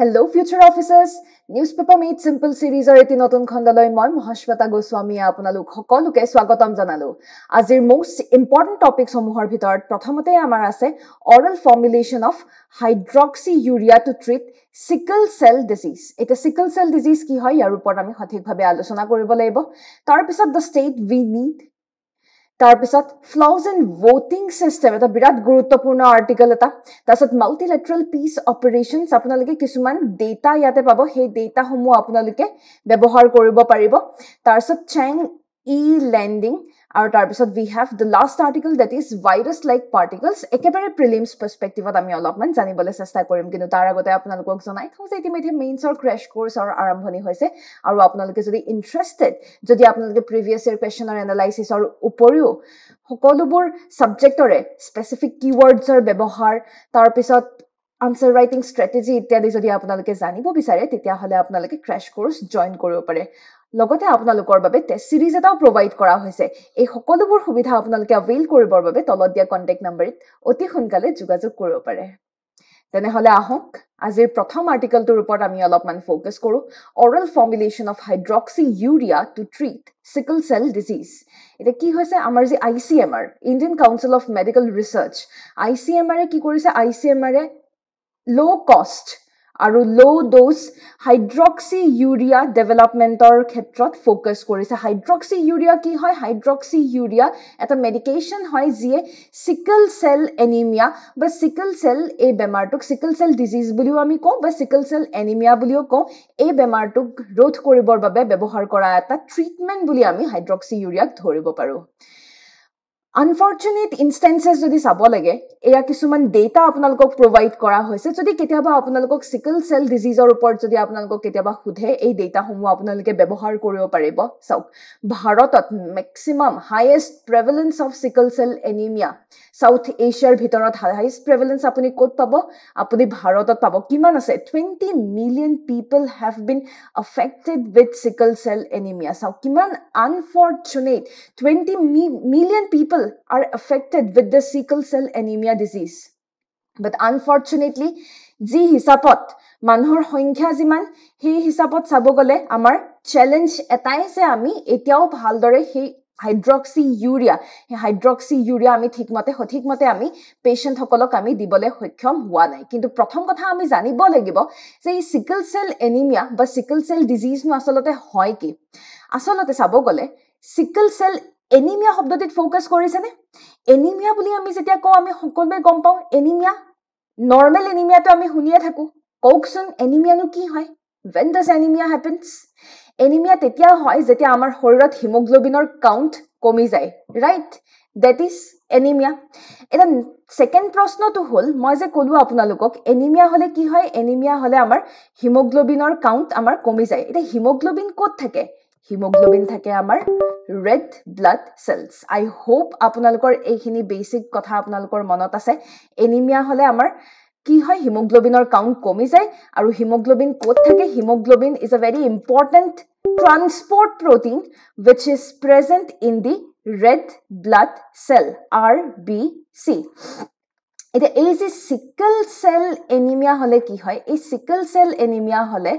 Hello' future officers news paper made simple চিৰিজৰ এটি নতুন খণ্ডলৈ মই মহাশ্বেতা গোস্বামীয়ে আপোনালোক সকলোকে স্বাগতম জনালোঁ আজিৰ মষ্ট ইম্পৰ্টেণ্ট টপিকসমূহৰ ভিতৰত প্ৰথমতে আমাৰ আছে oral formulation of hydroxyurea to treat sickle cell disease এতিয়া চিকল চেল ডিজিজ কি হয় ইয়াৰ ওপৰত আমি সঠিকভাৱে আলোচনা কৰিব লাগিব তাৰপিছত দ্য ষ্টেট উই নিড তাৰপিছত ফ্লাউজ ইন ভোটিং ছিষ্টেম এটা বিৰাট গুৰুত্বপূৰ্ণ আৰ্টিকেল এটা তাৰপিছত মাল্টিলেট্ৰেল পিচ অপাৰেশ্যনছ আপোনালোকে কিছুমান ডেটা ইয়াতে পাব সেই ডেটাসমূহ আপোনালোকে ব্যৱহাৰ কৰিব পাৰিব তাৰপিছত চেং ই লেণ্ডিং আৰু তাৰপিছত we have the last article that is virus like particles একেবাৰে প্ৰিলিমছ পাৰ্চপেক্টিভত আমি অলপমান জানিবলৈ চেষ্টা কৰিম কিন্তু তাৰ আগতে আপোনালোকক জনাই থওঁ যে ইতিমধ্যে মেইনছৰ ক্ৰেছ কৰ্চৰ আৰম্ভণি হৈছে আৰু আপোনালোকে যদি ইণ্টাৰেষ্টেড যদি আপোনালোকে প্ৰিভিয়াছ ইয়েৰ কুৱেশ্যনৰ এনালাইচিছৰ উপৰিও সকলোবোৰ ছাবজেক্টৰে স্পেচিফিক কীৱৰ্ডছৰ ব্যৱহাৰ তাৰপিছত আনচাৰ ৰাইটিং ষ্ট্ৰেটেজি ইত্যাদি যদি আপোনালোকে জানিব বিচাৰে তেতিয়াহ'লে আপোনালোকে ক্ৰেছ কৰ্চ জইন কৰিব পাৰে লগতে আপোনালোকৰ বাবে টেষ্ট চিৰিজ এটাও প্ৰভাইড কৰা হৈছে এই সকলোবোৰ সুবিধা আপোনালোকে আভেইল কৰিবৰ বাবে তলত দিয়া কণ্টেক্ট নাম্বাৰত অতি সোনকালে যোগাযোগ কৰিব পাৰে তেনেহ'লে আহক আজিৰ প্ৰথম আৰ্টিকলটোৰ ওপৰত আমি অলপমান ফ'কাছ কৰোঁ oral formulation of hydroxyurea to treat sickle cell disease এতিয়া কি হৈছে আমাৰ যি I C M R Indian council of medical research I C M আৰে কি কৰিছে আই চি এম আৰে ল' কষ্ট আৰু ল' ড'জ হাইড্ৰক্সি ইউৰিয়া ডেভেলপমেণ্টৰ ক্ষেত্ৰত ফ'কাছ কৰিছে হাইড্ৰক্সি ইউৰিয়া কি হয় হাইড্ৰক্সি ইউৰিয়া এটা মেডিকেশ্যন হয় যিয়ে চিকল চেল এনিমিয়া বা চিকল চেল এই বেমাৰটোক চিকল চেল ডিজিজ বুলিও আমি কওঁ বা চিকল চেল এনিমিয়া বুলিও কওঁ এই বেমাৰটোক ৰোধ কৰিবৰ বাবে ব্যৱহাৰ কৰা এটা ট্ৰিটমেণ্ট বুলি আমি হাইড্ৰক্সি ইউৰিয়াক ধৰিব পাৰোঁ আনফৰ্চুনেট ইনষ্টেঞ্চেছ যদি চাব লাগে এয়া কিছুমান ডেটা আপোনালোকক প্ৰভাইড কৰা হৈছে যদি কেতিয়াবা আপোনালোকক চিকল চেল ডিজিজৰ ওপৰত যদি আপোনালোকক কেতিয়াবা সোধে এই ডেটাসমূহ আপোনালোকে ব্যৱহাৰ কৰিব পাৰিব চাওক ভাৰতত maximum highest prevalence of sickle cell anaemia south এছিয়াৰ ভিতৰত হাইষ্ট প্ৰেভেলেঞ্চ আপুনি ক'ত পাব আপুনি ভাৰতত পাব কিমান আছে twenty million people have been affected with sickle cell anaemia চাওক কিমান unfortunate twenty million people are affected with the sickle cell anaemia disease but unfortunately যি হিচাপত মানুহৰ সংখ্যা যিমান সেই হিচাপত চাব গ'লে আমাৰ চেলেঞ্জ এটাই যে আমি এতিয়াও ভালদৰে সেই হাইড্ৰক্সি ইউৰিয়া সেই হাইড্ৰক্সি ইউৰিয়া আমি ঠিকমতে সঠিকমতে আমি পেচেণ্টসকলক আমি দিবলৈ সক্ষম হোৱা নাই কিন্তু প্ৰথম কথা আমি জানিব লাগিব যে এই চিকল চেল এনিমিয়া বা চিকল চেল ডিজিজনো আচলতে হয় কি আচলতে চাব গ'লে চিকল চেল এনিমিয়া শব্দটিত ফ'কাছ কৰিছেনে এনিমিয়া বুলি আমি যেতিয়া কওঁ আমি সকলোৱে গম পাওঁ এনিমিয়া নৰ্মেল এনিমিয়াটো আমি শুনিয়ে থাকোঁ কওকচোন এনিমিয়ানো কি হয় when does anaemia happens anaemia তেতিয়া হয় যেতিয়া আমাৰ শৰীৰত হিমগ্ল'বিনৰ কাউণ্ট কমি যায় ৰাইট ডেট ইজ এনিমিয়া এটা ছেকেণ্ড প্ৰশ্নটো হ'ল মই যে ক'লোঁ আপোনালোকক এনিমিয়া হ'লে কি হয় এনিমিয়া হ'লে আমাৰ হিমগ্ল'বিনৰ কাউণ্ট আমাৰ কমি যায় এতিয়া হিমগ্ল'বিন ক'ত থাকে হিমগ্ল'বিন থাকে আমাৰ red blood cells I hope আপোনালোকৰ এইখিনি বেচিক কথা আপোনালোকৰ মনত আছে এনিমিয়া হ'লে আমাৰ কি হয় হিমোগ্লোবিনৰ কাউণ্ট কমি যায় আৰু হিমোগ্লোবিন ক'ত থাকে haemoglobin is a very important transport protein which is present in the red blood cell R B C এতিয়া এই যে চিকল চেল এনিমিয়া হ'লে কি হয় এই চিকল চেল এনিমিয়া হ'লে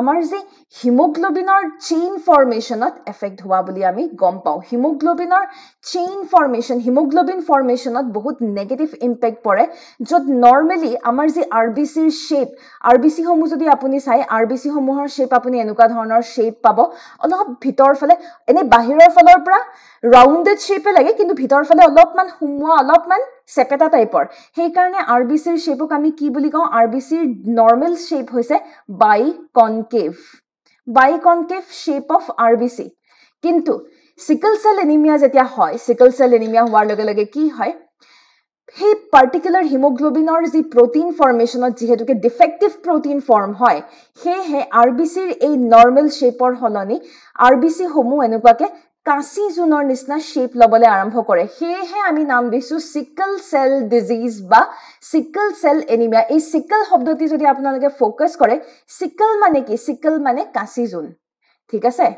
আমাৰ যি হিমগ্ল'বিনৰ চেইন ফৰ্মেশ্যনত এফেক্ট হোৱা বুলি আমি গম পাওঁ হিমগ্ল'বিনৰ চেইন ফৰ্মেশ্যন হিমগ্ল'বিন ফৰ্মেশ্যনত বহুত নেগেটিভ ইম্পেক্ট পৰে য'ত নৰ্মেলি আমাৰ যি আৰ বি চিৰ শ্বেপ আৰ বি চিসমূহ যদি আপুনি চাই আৰ বি চিসমূহৰ শ্বেপ আপুনি এনেকুৱা ধৰণৰ শ্বেপ পাব অলপ ভিতৰৰ ফালে এনেই বাহিৰৰ ফালৰ পৰা ৰাউণ্ডেড শ্বেপে লাগে কিন্তু ভিতৰৰ ফালে অলপমান সোমোৱা অলপমান চেপেটা টাইপৰ সেইকাৰণে আৰ বি চিৰ শ্বেপক আমি কি বুলি কওঁ আৰ বি চিৰ নৰ্মেল শ্বেপ হৈছে biconcave biconcave shape of R B C কিন্তু চিকল চেল এনিমিয়া যেতিয়া হয় চিকল চেল এনিমিয়া হোৱাৰ লগে লগে কি হয় সেই পাৰ্টিকুলাৰ হিমগ্ল'বিনৰ যি প্ৰটিন ফৰ্মেশ্যনত যিহেতুকে ডিফেক্টিভ প্ৰটিন ফৰ্ম হয় সেয়েহে আৰ বি চিৰ এই নৰ্মেল শ্বেপৰ সলনি আৰ বি চিসমূহ এনেকুৱাকৈ কাঁচি জোনৰ নিচিনা শ্বেপ ল'বলৈ আৰম্ভ কৰে সেয়েহে আমি নাম দিছোঁ চিকল চেল ডিজিজ বা চিকল চেল এনিমিয়া এই চিকল শব্দটি যদি আপোনালোকে ফ'কাছ কৰে চিকল মানে কি চিকল মানে কাঁচি জোন ঠিক আছে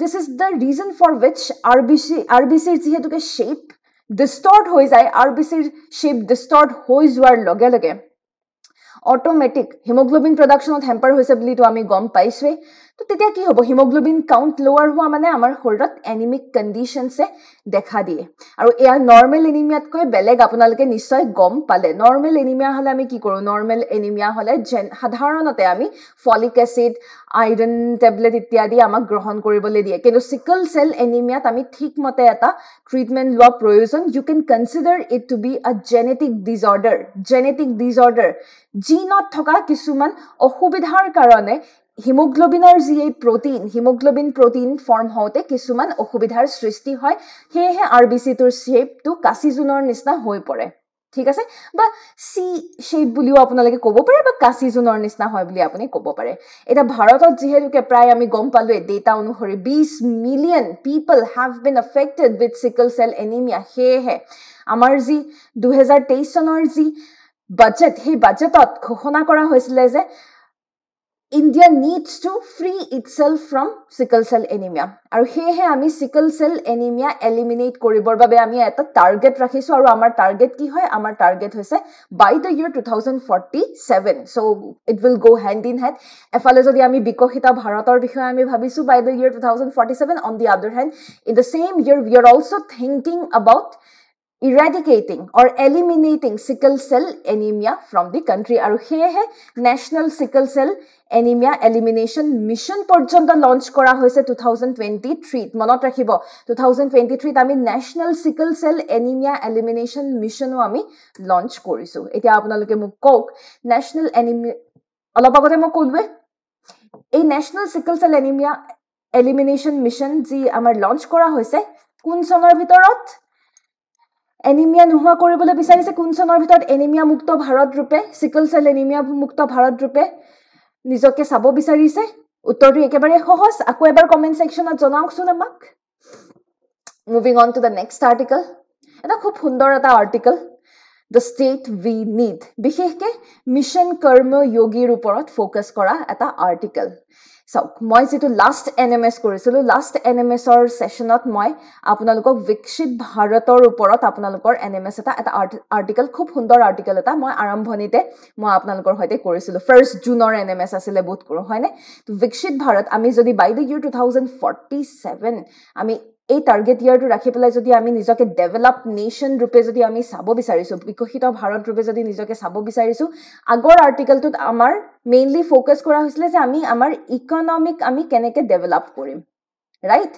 this is the reason for which R B C R B চিৰ যিহেতুকে শ্বেপ ডিষ্টৰ্ড হৈ যায় আৰ বি চিৰ শ্বেপ ডিষ্টৰ্ট হৈ যোৱাৰ লগে লগে অট'মেটিক হিমগ্ল'বিন প্ৰডাকশ্যনত হেম্পাৰ হৈছে বুলিতো আমি গম পাইছোৱেই তো তেতিয়া কি হ'ব হিমগ্ল'বিন কাউণ্ট লোৱাৰ হোৱা মানে আমাৰ শৰীৰত এনিমিক কণ্ডিশ্যনছে দেখা দিয়ে আৰু এয়া নৰ্মেল এনিমিয়াতকৈ বেলেগ আপোনালোকে নিশ্চয় গম পালে নৰ্মেল এনিমিয়া হ'লে আমি কি কৰোঁ নৰ্মেল এনিমিয়া হ'লে যেন সাধাৰণতে আমি ফলিক এচিড আইৰণ টেবলেট ইত্যাদি আমাক গ্ৰহণ কৰিবলৈ দিয়ে কিন্তু চিকল চেল এনিমিয়াত আমি ঠিকমতে এটা ট্ৰিটমেণ্ট লোৱা প্ৰয়োজন you can consider it to be a genetic disorder genetic disorder জিনত থকা কিছুমান অসুবিধাৰ কাৰণে হিমগ্লবিনৰ যি এই প্ৰটিন হিমগ্লবিন প্ৰটিন ফৰ্ম হওঁতে কিছুমান অসুবিধাৰ সৃষ্টি হয় সেয়েহে আৰ বি চিটোৰ শ্বেপটো কাঁচি জোনৰ নিচিনা হৈ পৰে ঠিক আছে বা চি শ্বেপ বুলিও আপোনালোকে ক'ব পাৰে বা কাঁচি জোনৰ নিচিনা হয় বুলি আপুনি ক'ব পাৰে এতিয়া ভাৰতত যিহেতুকে প্ৰায় আমি গম পালোৱে ডেটা অনুসৰি বিছ million people have been affected with sickle cell anaemia সেয়েহে আমাৰ যি দুহেজাৰ তেইছ চনৰ যি বাজেট সেই বাজেটত ঘোষণা কৰা হৈছিলে যে India needs to free itself from sickle cell anaemia আৰু সেয়েহে আমি চিকল চেল এনিমিয়া এলিমিনেট কৰিবৰ বাবে আমি এটা টাৰ্গেট ৰাখিছোঁ আৰু আমাৰ টাৰ্গেট কি হয় আমাৰ টাৰ্গেট হৈছে by the year two thousand forty seven so' it will go' hand in hand এফালে যদি আমি বিকশিত ভাৰতৰ বিষয়ে আমি ভাবিছোঁ by the year two thousand forty seven on the other hand in the same year we also' thinking about eradicating or eliminating sickle cell anaemia from the country আৰু সেয়েহে national sickle cell anaemia elimination mission পৰ্যন্ত launch কৰা হৈছে two thousand twenty থ্ৰীত মনত ৰাখিব two thousand twenty থ্ৰীত আমি national sickle cell anaemia elimination মিছনো আমি লঞ্চ কৰিছোঁ এতিয়া আপোনালোকে মোক কওক নেশ্যনেল এনিমি অলপ আগতে মই কলোৱে এই national sickle cell anaemia elimination mission যি আমাৰ লঞ্চ কৰা হৈছে কোন চনৰ ভিতৰত এনিমিয়া নোহোৱা কৰিবলৈ বিচাৰিছে কোনচনৰ ভিতৰত এনিমিয়া মুক্ত ভাৰত ৰূপে চিকল চেল এনিমিয়া মুক্ত ভাৰত ৰূপে নিজকে চাব বিচাৰিছে উত্তৰটো একেবাৰে সহজ আকৌ এবাৰ কমেণ্ট ছেকশ্যনত জনাওকচোন আমাক moving on to the next article এটা খুব সুন্দৰ এটা article the state we need বিশেষকৈ মিছন কৰ্ম য়োগীৰ ওপৰত ফ'কাছ কৰা এটা আৰ্টিকল চাওক মই যিটো লাষ্ট এন এম এছ কৰিছিলোঁ লাষ্ট এন এম এছৰ ছেশ্যনত মই আপোনালোকক বিকশিত ভাৰতৰ ওপৰত আপোনালোকৰ এন এম এছ এটা এটা আৰ্টিকেল খুব সুন্দৰ আৰ্টিকেল এটা মই আৰম্ভণিতে মই আপোনালোকৰ সৈতে কৰিছিলোঁ ফাৰ্ষ্ট জুনৰ এন এম এছ আছিলে বোধ কৰোঁ হয়নে বিকশিত ভাৰত আমি যদি by the year two thousand forty seven আমি এই টাৰ্গেট ইয়াৰটো ৰাখি পেলাই যদি আমি নিজকে ডেভেলপ নেশ্যন ৰূপে যদি আমি চাব বিচাৰিছোঁ বিকশিত ভাৰত ৰূপে যদি নিজকে চাব বিচাৰিছোঁ আগৰ আৰ্টিকেলটোত আমাৰ মেইনলি ফ'কাছ কৰা হৈছিলে যে আমি আমাৰ ইকনমিক আমি কেনেকৈ ডেভেলপ কৰিম ৰাইট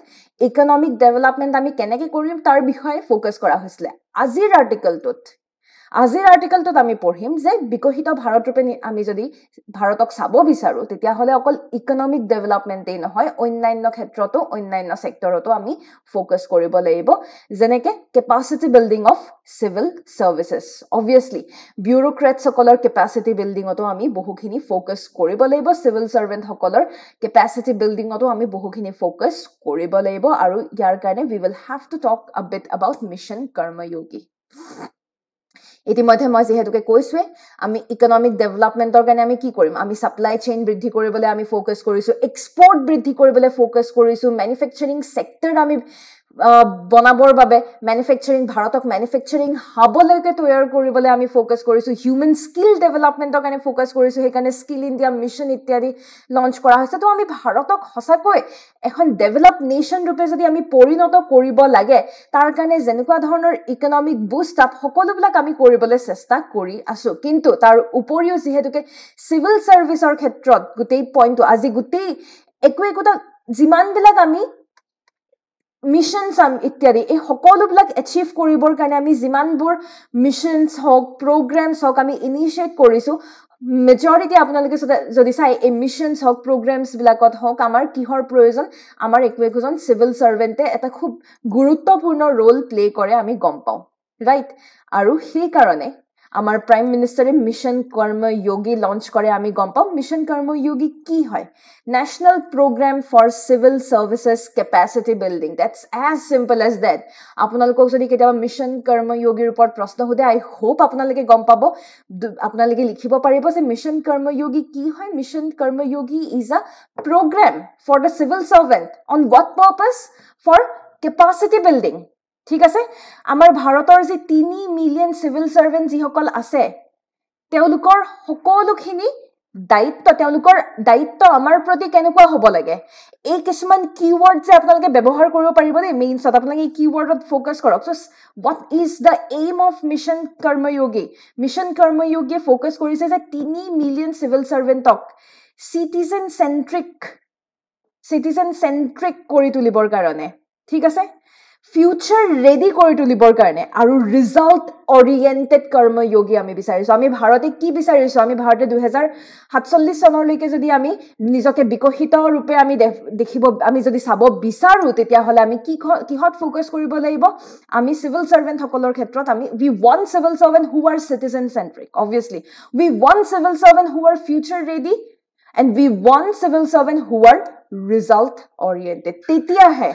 ইকনমিক ডেভেলপমেণ্ট আমি কেনেকৈ কৰিম তাৰ বিষয়ে ফ'কাছ কৰা হৈছিলে আজিৰ আৰ্টিকেলটোত আজিৰ আৰ্টিকেলটোত আমি পঢ়িম যে বিকশিত ভাৰতৰূপে আমি যদি ভাৰতক চাব বিচাৰোঁ তেতিয়াহ'লে অকল ইকনমিক ডেভেলপমেণ্টেই নহয় অন্যান্য ক্ষেত্ৰতো অন্যান্য চেক্টৰতো আমি ফ'কাছ কৰিব লাগিব যেনেকে capacity building of civil services obviously বিউৰক্ৰেটছসকলৰ কেপাচিটি বিল্ডিঙতো আমি বহুখিনি ফ'কাছ কৰিব লাগিব চিভিল ছাৰ্ভেণ্টসকলৰ কেপাচিটি বিল্ডিঙতো আমি বহুখিনি ফ'কাছ কৰিব লাগিব আৰু ইয়াৰ কাৰণে we will have to talk a bit about mission Karmayogi ইতিমধ্যে মই যিহেতুকে কৈছোৱেই আমি ইকনমিক ডেভেলপমেণ্টৰ কাৰণে আমি কি কৰিম আমি ছাপ্লাই চেইন বৃদ্ধি কৰিবলৈ আমি ফ'কাছ কৰিছোঁ এক্সপৰ্ট বৃদ্ধি কৰিবলৈ ফ'কাছ কৰিছোঁ মেনুফেকচাৰিং চেক্টৰ আমি বনাবৰ বাবে মেনুফেকচাৰিং ভাৰতক মেনুফেকচাৰিং হাবলৈকে তৈয়াৰ কৰিবলৈ আমি ফ'কাছ কৰিছোঁ হিউমেন স্কিল ডেভেলপমেণ্টৰ কাৰণে ফ'কাছ কৰিছোঁ সেইকাৰণে স্কিল ইণ্ডিয়া মিছন ইত্যাদি লঞ্চ কৰা হৈছে ত' আমি ভাৰতক সঁচাকৈ এখন ডেভেলপ নেশ্যন ৰূপে যদি আমি পৰিণত কৰিব লাগে তাৰ কাৰণে যেনেকুৱা ধৰণৰ ইকনমিক বুষ্ট আপ সকলোবিলাক আমি কৰিবলৈ চেষ্টা কৰি আছোঁ কিন্তু তাৰ উপৰিও যিহেতুকে চিভিল ছাৰ্ভিচৰ ক্ষেত্ৰত গোটেই পইণ্টটো আজি গোটেই একো একোটা যিমানবিলাক আমি মিছনছ ইত্যাদি এই সকলোবিলাক এচিভ কৰিবৰ কাৰণে আমি যিমানবোৰ মিছনছ হওক প্ৰগ্ৰেমছ হওক আমি ইনিচিয়েট কৰিছোঁ মেজৰিটি আপোনালোকে যদি চাই এই মিছনছ হওক প্ৰগ্ৰেমছবিলাকত হওক আমাৰ কিহৰ প্ৰয়োজন আমাৰ একো একোজন চিভিল ছাৰ্ভেণ্টে এটা খুব গুৰুত্বপূৰ্ণ ৰোল প্লে' কৰে আমি গম পাওঁ ৰাইট আৰু সেইকাৰণে আমাৰ প্ৰাইম মিনিষ্টাৰে মিছন কৰ্ময়োগী লঞ্চ কৰে আমি গম পাওঁ মিছন কৰ্ময়োগী কি হয় national programme for civil services capacity building that's as simple as that আপোনালোকক যদি কেতিয়াবা মিছন কৰ্ময়োগীৰ ওপৰত প্ৰশ্ন সোধে আই হোপ আপোনালোকে গম পাব আপোনালোকে লিখিব পাৰিব যে মিছন কৰ্ময়োগী কি হয় mission Karmayogi is a programme for the civil servant on what purpose for capacity building ঠিক আছে আমাৰ ভাৰতৰ যি তিনি মিলিয়ন চিভিল চাৰ্ভেণ্ট যিসকল আছে তেওঁলোকৰ সকলোখিনি দায়িত্ব তেওঁলোকৰ দায়িত্ব আমাৰ প্ৰতি কেনেকুৱা হ'ব লাগে এই কিছুমান কীৱৰ্ড যে আপোনালোকে ব্যৱহাৰ কৰিব পাৰিব দেই মেইনছত আপোনালোকে এই কীৱৰ্ডত ফ'কাছ কৰক so' what is the aim of mission Karmayogi mission কৰ্মযোগীয়ে ফ'কাছ কৰিছে যে তিনি মিলিয়ন চিভিল চাৰ্ভেণ্টক চিটিজেন চেণ্ট্ৰিক চিটিজেন চেণ্ট্ৰিক কৰি তুলিবৰ কাৰণে ঠিক আছে ফিউচাৰ ৰেডি কৰি তুলিবৰ কাৰণে আৰু ৰিজাল্ট অৰিয়েণ্টেড কৰ্মযোগী আমি বিচাৰিছো আমি ভাৰতে কি বিচাৰিছো আমি ভাৰতে দুহেজাৰ সাতচল্লিছ চনলৈকে যদি আমি নিজকে বিকশিত ৰূপে আমি দেখিব আমি যদি চাব বিচাৰোঁ তেতিয়াহ'লে আমি কি কিহত ফ'কাছ কৰিব লাগিব আমি চিভিল চাৰ্ভেণ্টসকলৰ ক্ষেত্ৰত আমি উই one civil servant who R citizen চেণ্ট্ৰিক obviously we one civil servant who R future ready and we one civil servant who R result oriented তেতিয়াহে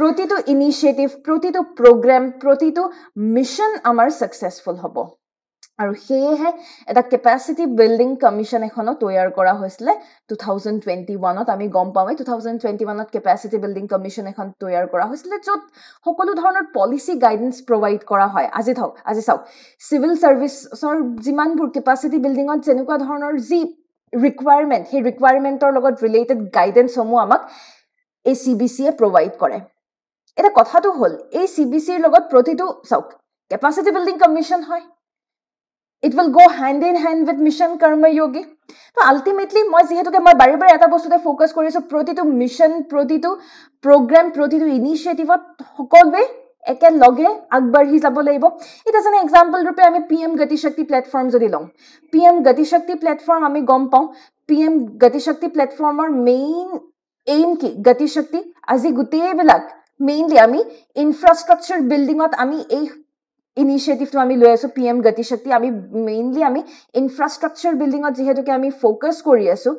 প্ৰতিটো ইনিচিয়েটিভ প্ৰতিটো প্ৰগ্ৰেম প্ৰতিটো মিছন আমাৰ ছাকচেছফুল হ'ব আৰু সেয়েহে এটা কেপাচিটি বিল্ডিং কমিশ্যন এখনো তৈয়াৰ কৰা হৈছিলে টু থাউজেণ্ড টুৱেণ্টি ওৱানত আমি গম পাওঁৱেই টু থাউজেণ্ড টুৱেণ্টি ওৱানত কেপাচিটি বিল্ডিং কমিশ্যন এখন তৈয়াৰ কৰা হৈছিলে য'ত সকলো ধৰণৰ পলিচি গাইডেঞ্চ প্ৰভাইড কৰা হয় আজি থাকক আজি চাওক চিভিল চাৰ্ভিচৰ যিমানবোৰ কেপাচিটি বিল্ডিঙত যেনেকুৱা ধৰণৰ যি ৰিকুৱাৰমেণ্ট সেই ৰিকুৱাৰমেণ্টৰ লগত ৰিলেটেড গাইডেঞ্চসমূহ আমাক এ চি বি চিয়ে প্ৰভাইড কৰে এটা কথাটো হ'ল এই চি বি চিৰ লগত প্ৰতিটো চাওক কেপাচিটি বিল্ডিং কমিশ্যন হয় it will go' hand in hand with mission Karmayogi তো আলটিমেটলি মই যিহেতুকে মই বাৰে বাৰে এটা বস্তুতে ফ'কাছ কৰিছোঁ প্ৰতিটো মিছন প্ৰতিটো প্ৰগ্ৰেম প্ৰতিটো ইনিচিয়েটিভত সকলোৱে একেলগে আগবাঢ়ি যাব লাগিব এতিয়া যেনে এক্সাম্পল ৰূপে আমি পি এম গতিশক্তি প্লেটফৰ্ম যদি লওঁ পি এম গতিশক্তি প্লেটফৰ্ম আমি গম পাওঁ পি এম গতিশক্তি প্লেটফৰ্মৰ মেইন এইম কি গতিশক্তি আজি গোটেইবিলাক মেইনলি আমি ইনফ্ৰাষ্ট্ৰাকচাৰ বিল্ডিঙত আমি এই ইনিচিয়েটিভটো আমি লৈ আছোঁ পি এম গতিশক্তি আমি মেইনলি আমি ইনফ্ৰাষ্ট্ৰাকচাৰ বিল্ডিঙত যিহেতুকে আমি ফ'কাছ কৰি আছোঁ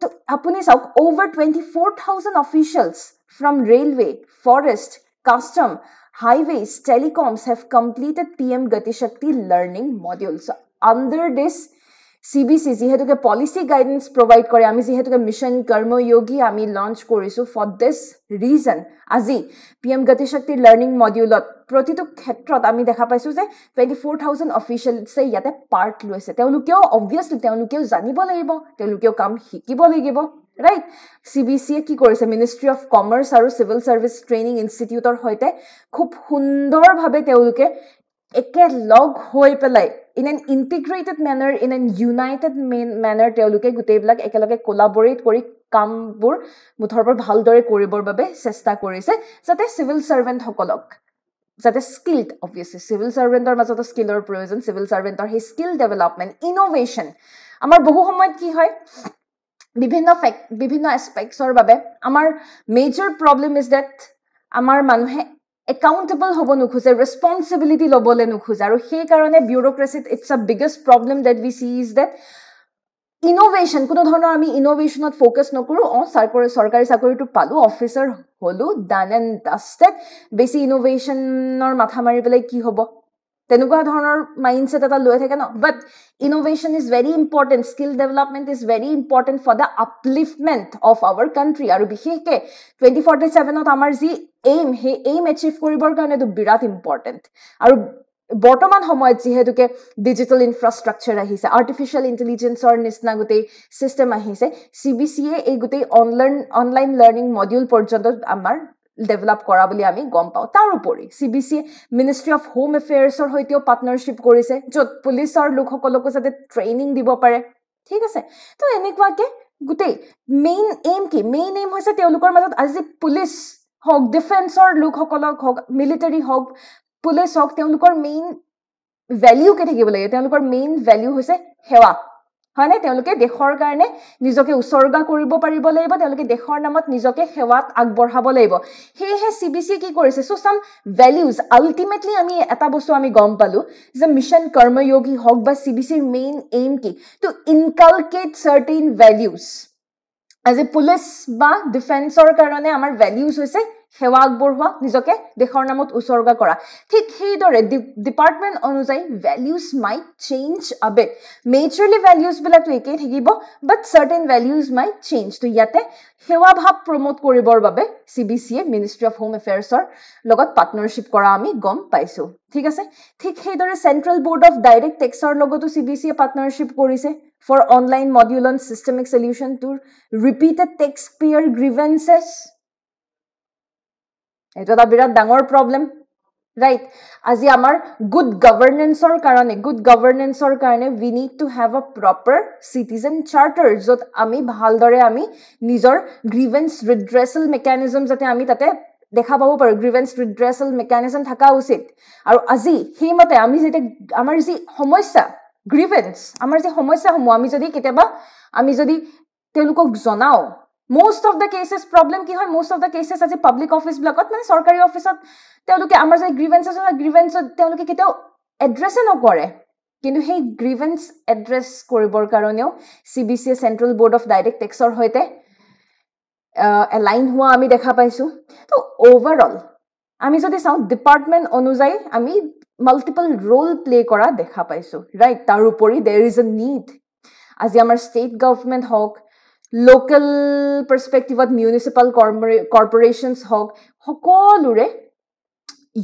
তো আপুনি চাওক over twenty four thousand officials from railway forest custom highways, telecoms have completed PM Gati Shakti learning modules. So under this C B C যিহেতুকে পলিচি গাইডেঞ্চ প্ৰভাইড কৰে আমি যিহেতুকে মিছন কৰ্মযোগী আমি লঞ্চ কৰিছোঁ ফৰ দিছ ৰিজন আজি P M গতিশক্তিৰ learning মডিউলত প্ৰতিটো ক্ষেত্ৰত আমি দেখা পাইছোঁ যে টুৱেণ্টি ফ'ৰ থাউজেণ্ড অফিচিয়েলছে ইয়াতে পাৰ্ট লৈছে তেওঁলোকেও অবভিয়াছলি তেওঁলোকেও জানিব লাগিব তেওঁলোকেও কাম শিকিব লাগিব ৰাইট চি বি চিয়ে কি কৰিছে মিনিষ্ট্ৰি অফ কমাৰ্চ আৰু চিভিল ছাৰ্ভিচ ট্ৰেইনিং ইনষ্টিটিউটৰ সৈতে খুব সুন্দৰভাৱে তেওঁলোকে একেলগ হৈ পেলাই in an integrated manner in an united man manner তেওঁলোকে গোটেইবিলাক একেলগে কলাবৰেট কৰি কামবোৰ মুঠৰ পৰা ভালদৰে কৰিবৰ বাবে চেষ্টা কৰিছে যাতে চিভিল চাৰ্ভেণ্টসকলক যাতে স্কিলড অভিয়াছলি চিভিল চাৰ্ভেণ্টৰ মাজতো স্কিলৰ প্ৰয়োজন চিভিল চাৰ্ভেণ্টৰ সেই স্কিল ডেভেলপমেণ্ট ইন'ভেশ্যন আমাৰ বহু সময়ত কি হয় বিভিন্ন ফেক বিভিন্ন এছপেক্টছৰ বাবে আমাৰ মেজৰ প্ৰব্লেম ইজ ডেট আমাৰ মানুহে একাউণ্টেবল হ'ব নোখোজে ৰেছপনচিবিলিটি ল'বলৈ নোখোজে আৰু সেইকাৰণে বিউৰ'ক্ৰেচিত it's a biggest problem that we see is that innovation কোনো ধৰণৰ আমি ইন'ভেশ্যনত ফ'কাছ নকৰোঁ অঁ চৰকাৰী চৰকাৰী চাকৰিটো পালোঁ অফিচাৰ হ'লোঁ ডান এণ্ড ডাষ্টেড বেছি ইন'ভেশ্যনৰ মাথা মাৰি পেলাই কি হ'ব তেনেকুৱা ধৰণৰ মাইণ্ডছেট এটা লৈ থাকে ন but innovation is very important skill development is very important for the upliftment of our country আৰু বিশেষকৈ টুৱেণ্টি ফৰ্টি ছেভেনত আমাৰ যি এইম সেই এইম এচিভ কৰিবৰ কাৰণে এইটো বিৰাট ইম্পৰ্টেণ্ট আৰু বৰ্তমান সময়ত যিহেতুকে ডিজিটেল ইনফ্ৰাষ্ট্ৰাকচাৰ আহিছে আৰ্টিফিচিয়েল ইণ্টেলিজেঞ্চৰ নিচিনা গোটেই ছিষ্টেম আহিছে চি বি চিয়ে এই গোটেই অনলাইন অনলাইন লাৰ্ণিং মডিউল পৰ্যন্ত আমাৰ ডেভেলপ কৰা বুলি আমি গম পাওঁ তাৰোপৰি চি বি চিয়ে মিনিষ্ট্ৰি অফ হোম এফেয়াৰ্ছৰ সৈতেও পাৰ্টনাৰশ্বিপ কৰিছে য'ত পুলিচৰ লোকসকলকো যাতে ট্ৰেইনিং দিব পাৰে ঠিক আছে ত' এনেকুৱাকৈ গোটেই মেইন এইম কি মেইন এইম হৈছে তেওঁলোকৰ মাজত আজি পুলিচ হওক ডিফেন্সৰ লোকসকলক হওক মিলিটেৰী হওক পুলিচ হওক তেওঁলোকৰ মেইন ভেল্যু কে থাকিব লাগে তেওঁলোকৰ মেইন ভেলিউ হৈছে সেৱা হয়নে তেওঁলোকে দেশৰ কাৰণে নিজকে উচৰ্গা কৰিব পাৰিব লাগিব তেওঁলোকে দেশৰ নামত নিজকে সেৱাত আগবঢ়াব লাগিব সেয়েহে চি বি চিয়ে কি কৰিছে চ' চাম ভেলিউজ আল্টিমেটলি আমি এটা বস্তু আমি গম পালোঁ যে মিছন কৰ্মযোগী হওক বা চি বি চিৰ মেইন এইম কি to inculcate certain values as a police বা ডিফেন্সৰ কাৰণে আমাৰ ভেলিউজ হৈছে সেৱা আগবঢ়োৱা নিজকে দেশৰ নামত উচৰ্গা কৰা ঠিক সেইদৰে ডিপাৰ্টমেণ্ট অনুযায়ী ভেলিউজ মাই চেঞ্জ আবে মেজৰলি ভেলিউজবিলাকতো একেই থাকিব but certain values may change ত' ইয়াতে সেৱা ভাৱ প্ৰমোট কৰিবৰ বাবে চি বি চিয়ে মিনিষ্ট্ৰী অফ হোম এফেয়াৰ্ছৰ লগত পাৰ্টনাৰশ্বিপ কৰা আমি গম পাইছোঁ ঠিক আছে ঠিক সেইদৰে চেণ্ট্ৰেল বৰ্ড অফ ডাইৰেক্ট টেক্সৰ লগতো চি বি চিয়ে পাৰ্টনাৰশ্বিপ কৰিছে for online module on systemic solution টুৰ ৰিপিটেড টেক্স পেয়াৰ গ্ৰিভেঞ্চেছ এইটো এটা বিৰাট ডাঙৰ প্ৰব্লেম ৰাইট আজি আমাৰ গুড গভাৰ্নেঞ্চৰ কাৰণে গুড গভাৰ্নেঞ্চৰ কাৰণে we need to have a proper citizen charter য'ত আমি ভালদৰে আমি নিজৰ গ্ৰিভেন্স ৰিড্ৰেছল মেকানিজম যাতে আমি তাতে দেখা পাব পাৰোঁ গ্ৰিভেন্স ৰিড্ৰেছল মেকানিজম থকা উচিত আৰু আজি সেইমতে আমি যেতিয়া আমাৰ যি সমস্যা গ্ৰিভেন্স আমাৰ যি সমস্যাসমূহ আমি যদি কেতিয়াবা আমি যদি তেওঁলোকক জনাওঁ most of the cases problem কি হয় মষ্ট অফ দ্য কেচেছ আজি পাব্লিক অফিচবিলাকত মানে চৰকাৰী অফিচত তেওঁলোকে আমাৰ যে গ্ৰিভেঞ্চ আছে গ্ৰিভেঞ্চত তেওঁলোকে কেতিয়াও এড্ৰেছে নকৰে কিন্তু সেই গ্ৰিভেঞ্চ এড্ৰেছ কৰিবৰ কাৰণেও চি বি চি এ চেণ্ট্ৰেল বৰ্ড অফ ডাইৰেক্ট টেক্সৰ সৈতে এলাইন হোৱা আমি দেখা পাইছোঁ তো অ'ভাৰঅল আমি যদি চাওঁ ডিপাৰ্টমেণ্ট অনুযায়ী আমি মাল্টিপল ৰল প্লে কৰা দেখা পাইছোঁ ৰাইট তাৰোপৰি দেৰ ইজ এ নীড আজি আমাৰ ষ্টেট গভমেণ্ট হওক লোকেল পাৰ্চপেক্টিভত মিউনিচিপাল কৰ্পৰেশ্যনছ হওক সকলোৰে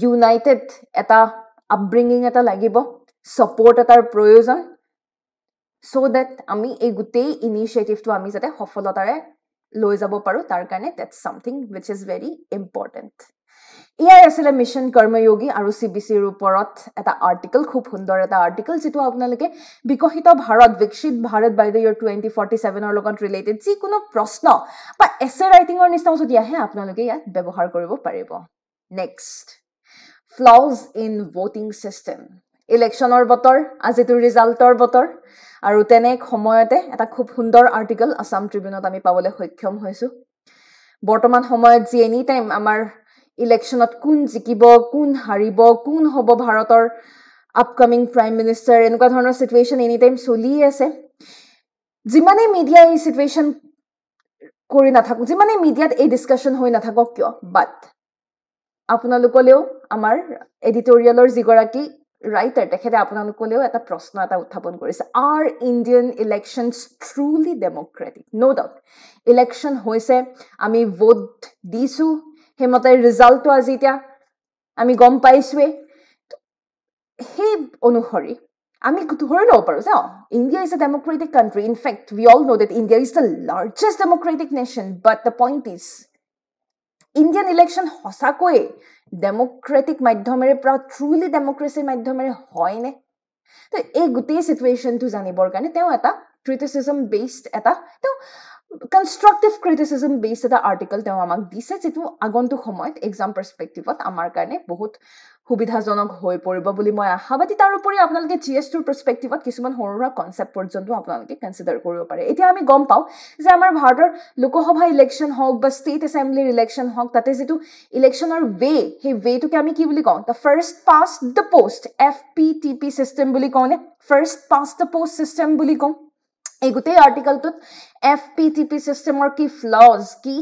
ইউনাইটেড এটা আপব্ৰিঙিং এটা লাগিব ছাপৰ্ট এটাৰ প্ৰয়োজন চ' ডেট আমি এই গোটেই ইনিচিয়েটিভটো আমি যাতে সফলতাৰে লৈ যাব পাৰোঁ তাৰ কাৰণে that's something which is very important এয়াই আছিলে মিছন কৰ্মযোগী আৰু চি বি চিৰ ওপৰত এটা আৰ্টিকেল খুব সুন্দৰ এটা আৰ্টিকেল যিটো আপোনালোকে বিকশিত ভাৰত বিকশিত Bharat by the year twenty forty ছেভেনৰ লগত ৰিলেটেড যিকোনো প্ৰশ্ন বা এছে ৰাইটিঙৰ নিচিনাও যদি আহে আপোনালোকে ইয়াত ব্যৱহাৰ কৰিব পাৰিব next flaws in voting system ইলেকশ্যনৰ বতৰ আজিতো ৰিজাল্টৰ বতৰ আৰু তেনে এক সময়তে এটা খুব সুন্দৰ আৰ্টিকেল আছাম ট্ৰিবিউনত আমি পাবলৈ সক্ষম হৈছোঁ বৰ্তমান সময়ত যি এনি টাইম আমাৰ ইলেকশ্যনত কোন জিকিব কোন হাৰিব কোন হ'ব ভাৰতৰ আপকামিং প্ৰাইম মিনিষ্টাৰ এনেকুৱা ধৰণৰ চিটুৱেশ্যন এনিটাইম চলিয়ে আছে যিমানেই মিডিয়াই এই চিটুৱেশ্যন কৰি নাথাকোঁ যিমানেই মিডিয়াত এই ডিছকাশ্যন হৈ নাথাকক কিয় বাট আপোনালোকলৈও আমাৰ এডিটৰিয়েলৰ যিগৰাকী ৰাইটাৰ তেখেতে আপোনালোকলৈও এটা প্ৰশ্ন এটা উত্থাপন কৰিছে are Indian election truly democratic no' doubt election হৈছে আমি ভোট দিছোঁ সেইমতে ৰিজাল্টটো আজি এতিয়া আমি গম পাইছোৱেই সেই অনুসৰি আমি ধৰি ল'ব পাৰোঁ যে অঁ India is a democratic country in fact we all know' that India is the largest democratic nation but the point is Indian election সঁচাকৈয়ে ডেম'ক্ৰেটিক মাধ্যমেৰে পৰা ট্ৰুলি ডেম'ক্ৰেচিৰ মাধ্যমেৰে হয়নে তো এই গোটেই ছিটুৱেশ্যনটো জানিবৰ কাৰণে তেওঁ এটা ক্ৰিটিচিজম বেইছড এটা তেওঁ কনষ্ট্ৰাকটিভ ক্ৰিটিচিজম বেছ এটা আৰ্টিকল তেওঁ আমাক দিছে যিটো আগন্তুক সময়ত এক্সাম পাৰ্চপেক্টিভত আমাৰ কাৰণে বহুত সুবিধাজনক হৈ পৰিব বুলি মই আশাবাদী তাৰ উপৰি আপোনালোকে জি এছ টিৰ পাৰ্চপেক্টিভত কিছুমান সৰু সুৰা কনচেপ্ট পৰ্যন্তও আপোনালোকে কনচিডাৰ কৰিব পাৰে এতিয়া আমি গম পাওঁ যে আমাৰ ভাৰতৰ লোকসভা ইলেকশ্যন হওক বা ষ্টেট এছেম্বলিৰ ইলেকশ্যন হওক তাতে যিটো ইলেকশ্যনৰ ৱে সেই ৱেটোকে আমি কি বুলি কওঁ the first past the post F P T P system বুলি কওঁনে first past the post system বুলি কওঁ এই গোটেই আৰ্টিকেলটোত এফ পি টি পি ছিষ্টেমৰ কি ফ্লজ কি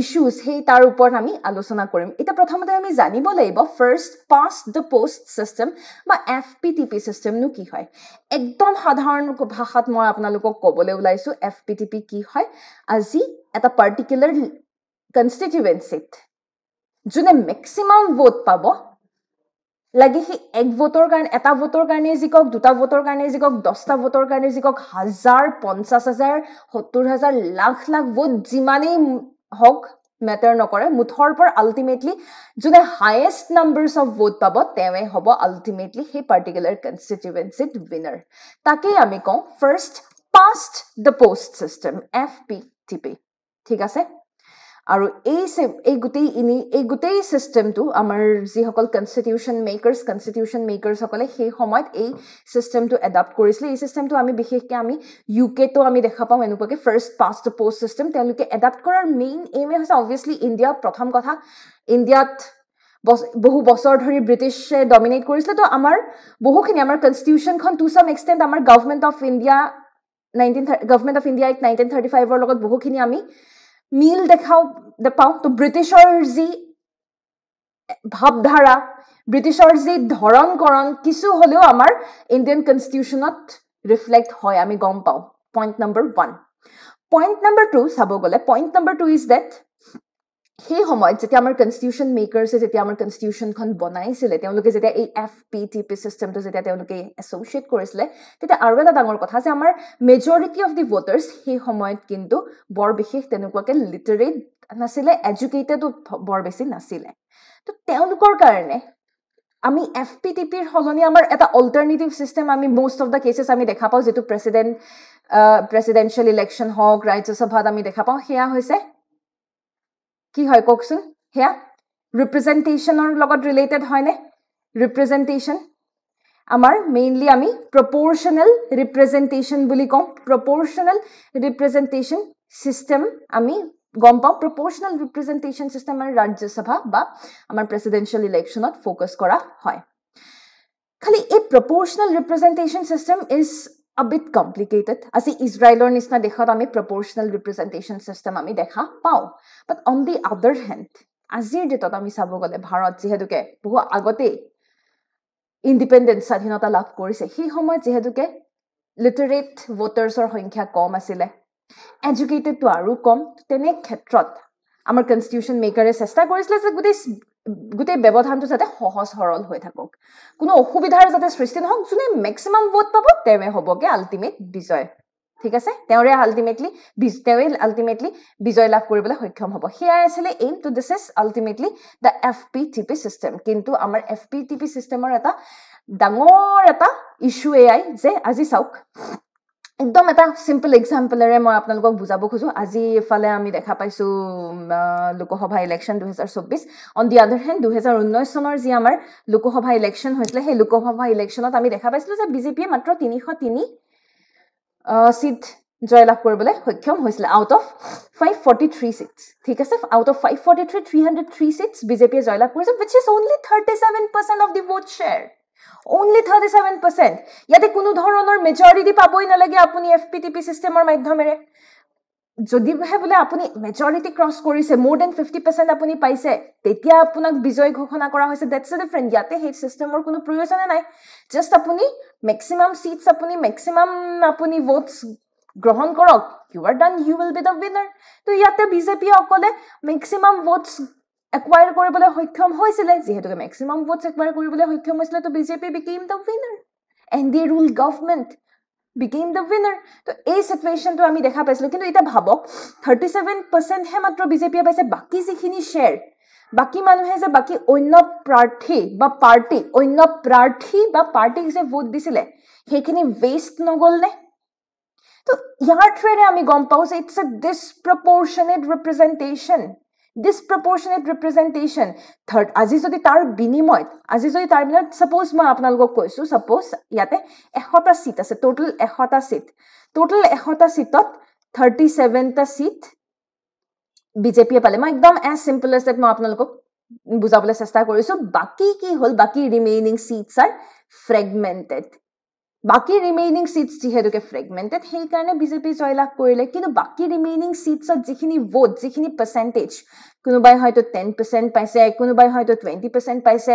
ইছ্যুজ সেই তাৰ ওপৰত আমি আলোচনা কৰিম এতিয়া প্ৰথমতে আমি জানিব লাগিব first past the post system বা এফ পি টি পি ছিষ্টেমনো কি হয় একদম সাধাৰণ ভাষাত মই আপোনালোকক ক'বলৈ ওলাইছোঁ এফ পি টি পি কি হয় আজি এটা পাৰ্টিকুলাৰ কনষ্টিটিউৱেঞ্চিত যোনে মেক্সিমাম ভোট পাব লাগে সেই এক ভোটৰ কাৰণে এটা ভোটৰ কাৰণে যি কওক দুটা ভোটৰ কাৰণে যি কওক দহটা ভোটৰ কাৰণে যি কওক হাজাৰ পঞ্চাছ হাজাৰ সত্তৰ হাজাৰ লাখ লাখ ভোট যিমানেই হওক মেটাৰ নকৰে মুঠৰ পৰা আল্টিমেটলি যোনে হায়েষ্ট নাম্বাৰছ অফ ভোট পাব তেওঁৱে হ'ব আল্টিমেটলি সেই পাৰ্টিকুলাৰ কনষ্টিটুৱেঞ্চিত উইনাৰ তাকেই আমি কওঁ first past the post system F P T P ঠিক আছে আৰু এই এই গোটেই ইনি এই গোটেই ছিষ্টেমটো আমাৰ যিসকল কনষ্টিটিউশ্যন মেকাৰ্ছ কনষ্টিটিউশ্যন মেকাৰ্ছসকলে সেই সময়ত এই ছিষ্টেমটো এডাপ্ট কৰিছিলে এই ছিষ্টেমটো আমি বিশেষকৈ আমি ইউ কেতো আমি দেখা পাওঁ এনেকুৱাকৈ ফাৰ্ষ্ট পাষ্ট পষ্ট ছিষ্টেম তেওঁলোকে এডাপ্ট কৰাৰ মেইন এইমে হৈছে অভিয়াছলি ইণ্ডিয়া প্ৰথম কথা ইণ্ডিয়াত বহু বছৰ ধৰি ব্ৰিটিছে ডমিনেট কৰিছিলে তো আমাৰ বহুখিনি আমাৰ কনষ্টিটিউশ্যনখন টু চাম এক্সটেণ্ট আমাৰ government of India nineteen thirty government of India nineteen thirty ফাইভৰ লগত বহুখিনি আমি মিল দেখাওঁ পাওঁ তো ব্ৰিটিছৰ যি ভাৱধাৰা ব্ৰিটিছৰ যি ধৰণ কৰণ কিছু হ'লেও আমাৰ ইণ্ডিয়ান কনষ্টিটিউশ্যনত ৰিফ্লেক্ট হয় আমি গম পাওঁ point number one point number two চাব গ'লে point number two is that সেই সময়ত যেতিয়া আমাৰ কনষ্টিটিউচন মেকাৰ্ছে যেতিয়া আমাৰ কনষ্টিটিউচনখন বনাইছিলে তেওঁলোকে যেতিয়া এই এফ পি টি পি চিষ্টেমটো যেতিয়া তেওঁলোকে এছ'চিয়েট কৰিছিলে তেতিয়া আৰু এটা ডাঙৰ কথা যে আমাৰ মেজৰিটি অফ দি ভোটাৰ্ছ সেই সময়ত কিন্তু বৰ বিশেষ তেনেকুৱাকে লিটাৰেট নাছিলে এডুকেটেডো বৰ বেছি নাছিলে তো তেওঁলোকৰ কাৰণে আমি এফ পি টি পিৰ সলনি আমাৰ এটা অল্টাৰনেটিভ চিষ্টেম আমি মষ্ট অফ দ্য কেচেছ আমি দেখা পাওঁ যিটো প্ৰেচিডেণ্ট প্ৰেচিডেণ্টিয়েল ইলেকশ্যন হওক ৰাজ্যসভাত আমি দেখা পাওঁ সেয়া হৈছে কি হয় কওকচোন সেয়া ৰিপ্ৰেজেণ্টেশ্যনৰ লগত ৰিলেটেড হয়নে ৰিপ্ৰেজেণ্টেশ্যন আমাৰ মেইনলি আমি প্ৰপৰশ্যনেল ৰিপ্ৰেজেণ্টেশ্যন বুলি কওঁ প্ৰপৰশ্যনেল ৰিপ্ৰেজেণ্টেশ্যন ছিষ্টেম আমি গম পাওঁ প্ৰপৰশ্যনেল ৰিপ্ৰেজেণ্টেশ্যন ছিষ্টেম আমাৰ ৰাজ্যসভা বা আমাৰ প্ৰেচিডেঞ্চিয়েল ইলেকশ্যনত ফ'কাছ কৰা হয় খালি এই proportional representation system is a bit complicated. As the Israel or Nisna dekhat, ami proportional representation system ami dekha pao. But on the other hand, azir je tota ami sabo gale Bharat jehetu ke bahu agote independence sadhinota lab kori se hi homa jehetu ke literate voters or hoinkhya kom asile. Educated to aru kom, tene khetrot. Amar constitution maker is sesta gorisle se gudis গোটেই ব্যৱধানটো যাতে সহজ সৰল হৈ থাকক কোনো অসুবিধাৰ যাতে সৃষ্টি নহওক যোনে মেক্সিমাম ভোট পাব তেওঁ হ'বগে আল্টিমেট বিজয় ঠিক আছে তেওঁৰে আল্টিমেটলি তেওঁ আল্টিমেটলি বিজয় লাভ কৰিবলৈ সক্ষম হ'ব সেয়াই আছিলে aim to this is ultimately the F P T P system কিন্তু আমাৰ এফ পি টি পি ছিষ্টেমৰ এটা ডাঙৰ এটা ইছ্যু এয়াই যে আজি চাওক একদম এটা চিম্পল এক্সাম্পলেৰে মই আপোনালোকক বুজাব খোজোঁ আজি এফালে আমি দেখা পাইছোঁ লোকসভা ইলেকশ্যন দুহেজাৰ চৌব্বিছ অন দি আদাৰ হেণ্ড দুহেজাৰ ঊনৈছ চনৰ যি আমাৰ লোকসভা ইলেকশ্যন হৈছিলে সেই লোকসভা ইলেকশ্যনত আমি দেখা পাইছিলোঁ যে বিজেপিয়ে মাত্ৰ তিনিশ তিনি ছিট জয়লাভ কৰিবলৈ সক্ষম হৈছিলে out of five forty three seats ঠিক আছে out of five forty three three hundred three seats বিজেপিয়ে জয়লাভ কৰিছে which is only thirty seven percent of the vote share only thirty seven percent ইয়াতে কোনো ধৰণৰ মেজৰিটি পাবই নালাগে আপুনি এফ পি টি পি ছিষ্টেমৰ মাধ্যমেৰে যদিহে বোলে আপুনি মেজৰিটি ক্ৰছ কৰিছে মোৰ দেন ফিফটি পাৰ্চেণ্ট আপুনি পাইছে তেতিয়া আপোনাক বিজয় ঘোষণা কৰা হৈছে ডেটছ এ ডিফাৰেণ্ট ইয়াতে সেই ছিষ্টেমৰ কোনো প্ৰয়োজনে নাই জাষ্ট আপুনি মেক্সিমাম ছিটছ আপুনি মেক্সিমাম আপুনি ভোটছ গ্ৰহণ কৰক you are done you will be the winner ত' ইয়াতে বিজেপিয়ে অকলে মেক্সিমাম ভোটছ একুৱাৰ কৰিবলৈ সক্ষম হৈছিলে যিহেতুকে মেক্সিমাম ভোটছ একুৱাৰ কৰিবলৈ সক্ষম হৈছিলে ত' BJP became the winner and the rule government became the winner ত' এই চিটুৱেশ্যনটো আমি দেখা পাইছিলোঁ কিন্তু এতিয়া ভাবক থাৰ্টি ছেভেন পাৰ্চেণ্টহে মাত্ৰ বিজেপিয়ে পাইছে বাকী যিখিনি শ্বেয়াৰ বাকী মানুহে যে বাকী অন্য প্ৰাৰ্থী বা পাৰ্টি অন্য প্ৰাৰ্থী বা পাৰ্টীক যে ভোট দিছিলে সেইখিনি ৱেষ্ট নগ'লনে ত' ইয়াৰ থ্ৰুৰে আমি গম পাওঁ যে it's a disproportionate representation disproportionate representation third আজি যদি তাৰ বিনিময়ত আজি যদি তাৰ বিনিময়ত ছাপ'জ মই আপোনালোকক কৈছোঁ চাপ'জ ইয়াতে এশটা ছিট আছে ট'টেল এশটা ছিট ট'টেল এশটা ছিটত থাৰ্টি ছেভেনটা ছিট বিজেপিয়ে পালে মই একদম এজ ছিম্পল এজ দেট মই আপোনালোকক বুজাবলৈ চেষ্টা কৰিছোঁ বাকী কি হ'ল বাকী ৰিমেইনিং ছিটছ আৰ ফ্ৰেগমেণ্টেড বাকী ৰিমেইনিং ছিটছ যিহেতুকে ফ্ৰেগমেণ্টেড সেইকাৰণে বিজেপি জয়লাভ কৰিলে কিন্তু বাকী ৰিমেইনিং ছিটছত যিখিনি ভোট যিখিনি পাৰ্চেণ্টেজ কোনোবাই হয়তো টেন পাৰ্চেণ্ট পাইছে কোনোবাই হয়তো টুৱেণ্টি পাৰ্চেণ্ট পাইছে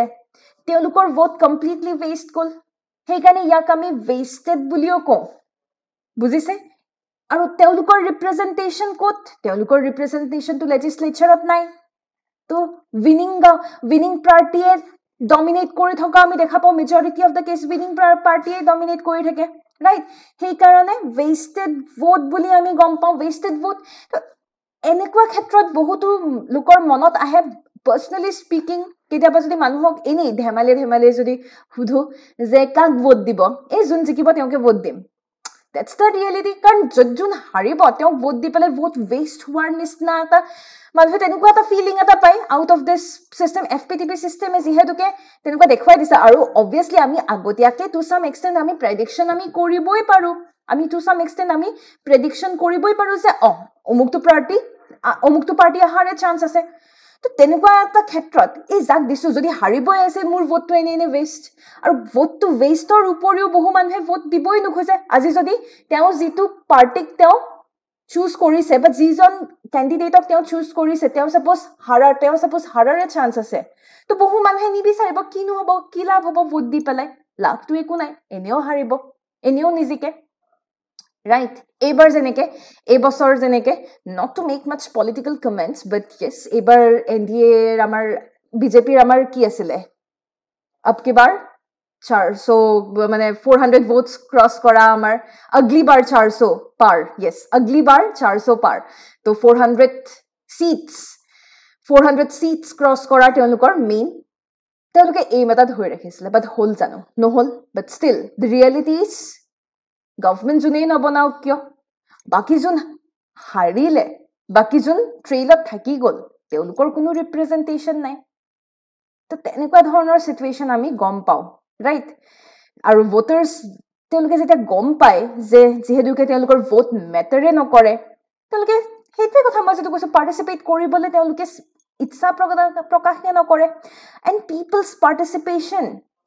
তেওঁলোকৰ ভোট কমপ্লিটলি ৱেষ্ট গ'ল সেইকাৰণে ইয়াক আমি ৱেষ্টেড বুলিও কওঁ বুজিছে আৰু তেওঁলোকৰ ৰিপ্ৰেজেণ্টেশ্যন ক'ত তেওঁলোকৰ ৰিপ্ৰেজেণ্টেশ্যনটো লেজিছলেচাৰত নাই তো উইনিং উইনিং প্ৰাৰ্থীয়ে ডমিনেট কৰি থকা আমি দেখা পাওঁ majority of the case winning পাৰ্টিয়ে ডমিনেট কৰি থাকে ৰাইট সেইকাৰণে ৱেষ্টেড ভোট বুলি আমি গম পাওঁ ৱেষ্টেড ভোট এনেকুৱা ক্ষেত্ৰত বহুতো লোকৰ মনত আহে পাৰ্চনেলি স্পিকিং কেতিয়াবা যদি মানুহক এনেই ধেমালি ধেমালি যদি সোধোঁ যে কাক ভোট দিব এই যোন জিকিব তেওঁকে ভোট দিম ডেটছ দ্য ৰিয়েলিটি কাৰণ যোন হাৰিব তেওঁক ভোট দি পেলাই ভোট ৱেষ্ট হোৱাৰ নিচিনা এটা মানুহে তেনেকুৱা এটা ফিলিং এটা পায় out of this system F P T P চিষ্টেমে যিহেতুকে তেনেকুৱা দেখুৱাই দিছে আৰু অবভিয়াছলি আমি আগতীয়াকৈ টু চাম এক্সটেণ্ট আমি প্ৰেডিকশ্যন আমি কৰিবই পাৰোঁ আমি টু চাম এক্সটেণ্ট আমি প্ৰেডিকশ্যন কৰিবই পাৰোঁ যে অঁ অমুকটো প্ৰাৰ্থী অমুকটো পাৰ্টী অহাৰে চান্স আছে তো তেনেকুৱা এটা ক্ষেত্ৰত এই যাক দিছোঁ যদি হাৰিবই আছে মোৰ ভোটটো এনে এনে ৱেষ্ট আৰু ভোটটো ৱেষ্টৰ উপৰিও বহু মানুহে ভোট দিবই নোখোজে আজি যদি তেওঁ যিটো পাৰ্টিক তেওঁ চুজ কৰিছে বা যিজন কেণ্ডিডেটক তেওঁ চুজ কৰিছে তেওঁ চাপ'জ হাৰাৰ তেওঁ চাপ'জ হাৰাৰে চান্স আছে তো বহু মানুহে নিবিচাৰিব কিনো হ'ব কি লাভ হ'ব ভোট দি পেলাই লাভটো একো নাই এনেও হাৰিব এনেও নিজিকে ৰাইট এইবাৰ যেনেকে এইবছৰ যেনেকে not to make much political comments but yes এইবাৰ এন ডি এৰ আমাৰ বিজেপিৰ আমাৰ কি আছিলে আপকেবাৰ চাৰ চ' মানে ফ'ৰ হাণ্ড্ৰেড ভোটছ ক্ৰছ কৰা আমাৰ আগলিবাৰ চাৰ চ' পাৰ য়েছ আগলিবাৰ চাৰ চ' পাৰ তো four hundred seats four hundred seats cross কৰা তেওঁলোকৰ মেইন তেওঁলোকে এইম এটা ধৰি ৰাখিছিলে বাট হ'ল জানো নহ'ল but still the realities government যোনেই নবনাওক কিয় বাকী যোন হাৰিলে বাকী যোন ট্ৰেইলত থাকি গ'ল তেওঁলোকৰ কোনো ৰিপ্ৰেজেণ্টেশ্যন নাই তো তেনেকুৱা ধৰণৰ ছিটুৱেশ্যন আমি গম পাওঁ ৰাইট আৰু ভোটাৰ্ছ তেওঁলোকে যেতিয়া গম পায় যে যিহেতুকে তেওঁলোকৰ ভোট মেটাৰে নকৰে তেওঁলোকে সেইটোৱে কথা মই যিটো কৈছোঁ পাৰ্টিচিপেট কৰিবলৈ তেওঁলোকে ইচ্ছা প্ৰকাশে নকৰে and people's participation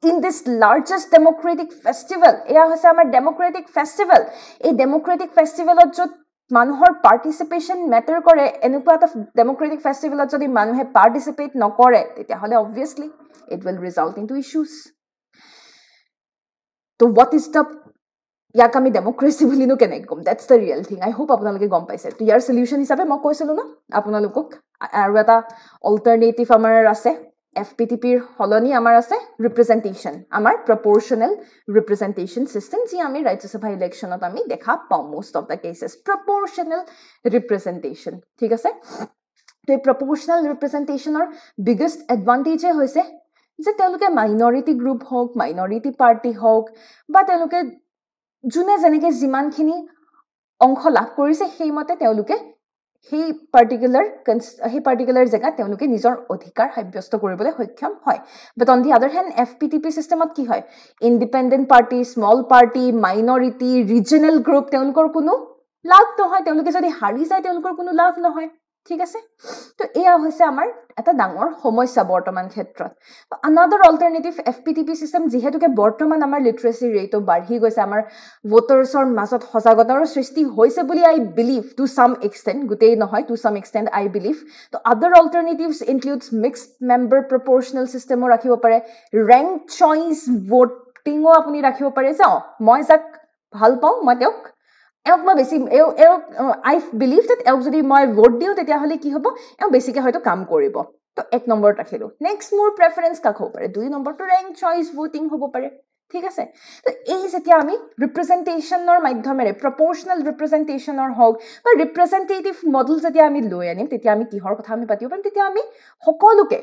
in this largest democratic festival এয়া হৈছে আমাৰ ডেম'ক্ৰেটিক ফেষ্টিভেল এই ডেম'ক্ৰেটিক ফেষ্টিভেলত য'ত মানুহৰ পাৰ্টিচিপেশ্যন মেটাৰ কৰে এনেকুৱা এটা ডেম'ক্ৰেটিক ফেষ্টিভেলত যদি মানুহে পাৰ্টিচিপেট নকৰে তেতিয়াহ'লে obviously it will result into issues তো ৱাট ইজ দ্য ইয়াক আমি ডেমক্ৰেচি বুলিনো কেনেকৈ ক'ম that's the real thing I hope আপোনালোকে গম পাইছে তো ইয়াৰ চলিউশ্যন হিচাপে মই কৈছিলোঁ ন আপোনালোকক আৰু এটা অল্টাৰনেটিভ আমাৰ আছে এফ পি টি পিৰ সলনি আমাৰ আছে ৰিপ্ৰেজেণ্টেশ্যন আমাৰ প্ৰপৰশ্যনেল ৰিপ্ৰেজেণ্টেশ্যন ছিষ্টেম যি আমি ৰাজ্যসভা ইলেকশ্যনত আমি দেখা পাওঁ most of the cases proportional representation ঠিক আছে তো এই প্ৰপৰশ্যনেল ৰিপ্ৰেজেণ্টেশ্যনৰ বিগেষ্ট এডভান্টেজে হৈছে যে তেওঁলোকে মাইনৰিটি গ্ৰুপ হওক মাইনৰিটি পাৰ্টি হওক বা তেওঁলোকে যোনে যেনেকৈ যিমানখিনি অংশ লাভ কৰিছে সেইমতে তেওঁলোকে সেই পাৰ্টিকুলাৰ কনচ সেই পাৰ্টিকুলাৰ জেগাত তেওঁলোকে নিজৰ অধিকাৰ সাব্যস্ত কৰিবলৈ সক্ষম হয় বাট on the other hand F P T P ছিষ্টেমত কি হয় independent party small party minority regional group তেওঁলোকৰ কোনো লাভ নহয় তেওঁলোকে যদি হাৰি যায় তেওঁলোকৰ কোনো লাভ নহয় ঠিক আছে তো এয়া হৈছে আমাৰ এটা ডাঙৰ সমস্যা বৰ্তমান ক্ষেত্ৰত another alternative F P T P system যিহেতুকে বৰ্তমান আমাৰ লিটাৰেচি ৰেটো বাঢ়ি গৈছে আমাৰ ভোটাৰ্ছৰ মাজত সজাগতাৰ সৃষ্টি হৈছে বুলি I believe to some extent গোটেই নহয় to some extent I believe তো other alternatives includes mix member proportional ছিষ্টেমো ৰাখিব পাৰে ৰেংক চইচ ভোটিঙো আপুনি ৰাখিব পাৰে যে অঁ মই যাক ভাল পাওঁ মই তেওঁক এওঁক মই বেছি এওঁ এওঁক আই বিলিভ ডেট এওঁক যদি মই ভোট দিওঁ তেতিয়াহ'লে কি হ'ব এওঁ বেছিকৈ হয়তো কাম কৰিব তো এক নম্বৰত ৰাখিলোঁ নেক্সট মোৰ প্ৰেফাৰেঞ্চ কাক হ'ব পাৰে দুই নম্বৰটো ৰেংক চইচ ভোটিং হ'ব পাৰে ঠিক আছে তো এই যেতিয়া আমি ৰিপ্ৰেজেণ্টেশ্যনৰ মাধ্যমেৰে প্ৰপৰ্চনেল ৰিপ্ৰেজেণ্টেশ্যনৰ হওক বা ৰিপ্ৰেজেণ্টেটিভ মডেল যেতিয়া আমি লৈ আনিম তেতিয়া আমি কিহৰ কথা আমি পাতিব পাৰিম তেতিয়া আমি সকলোকে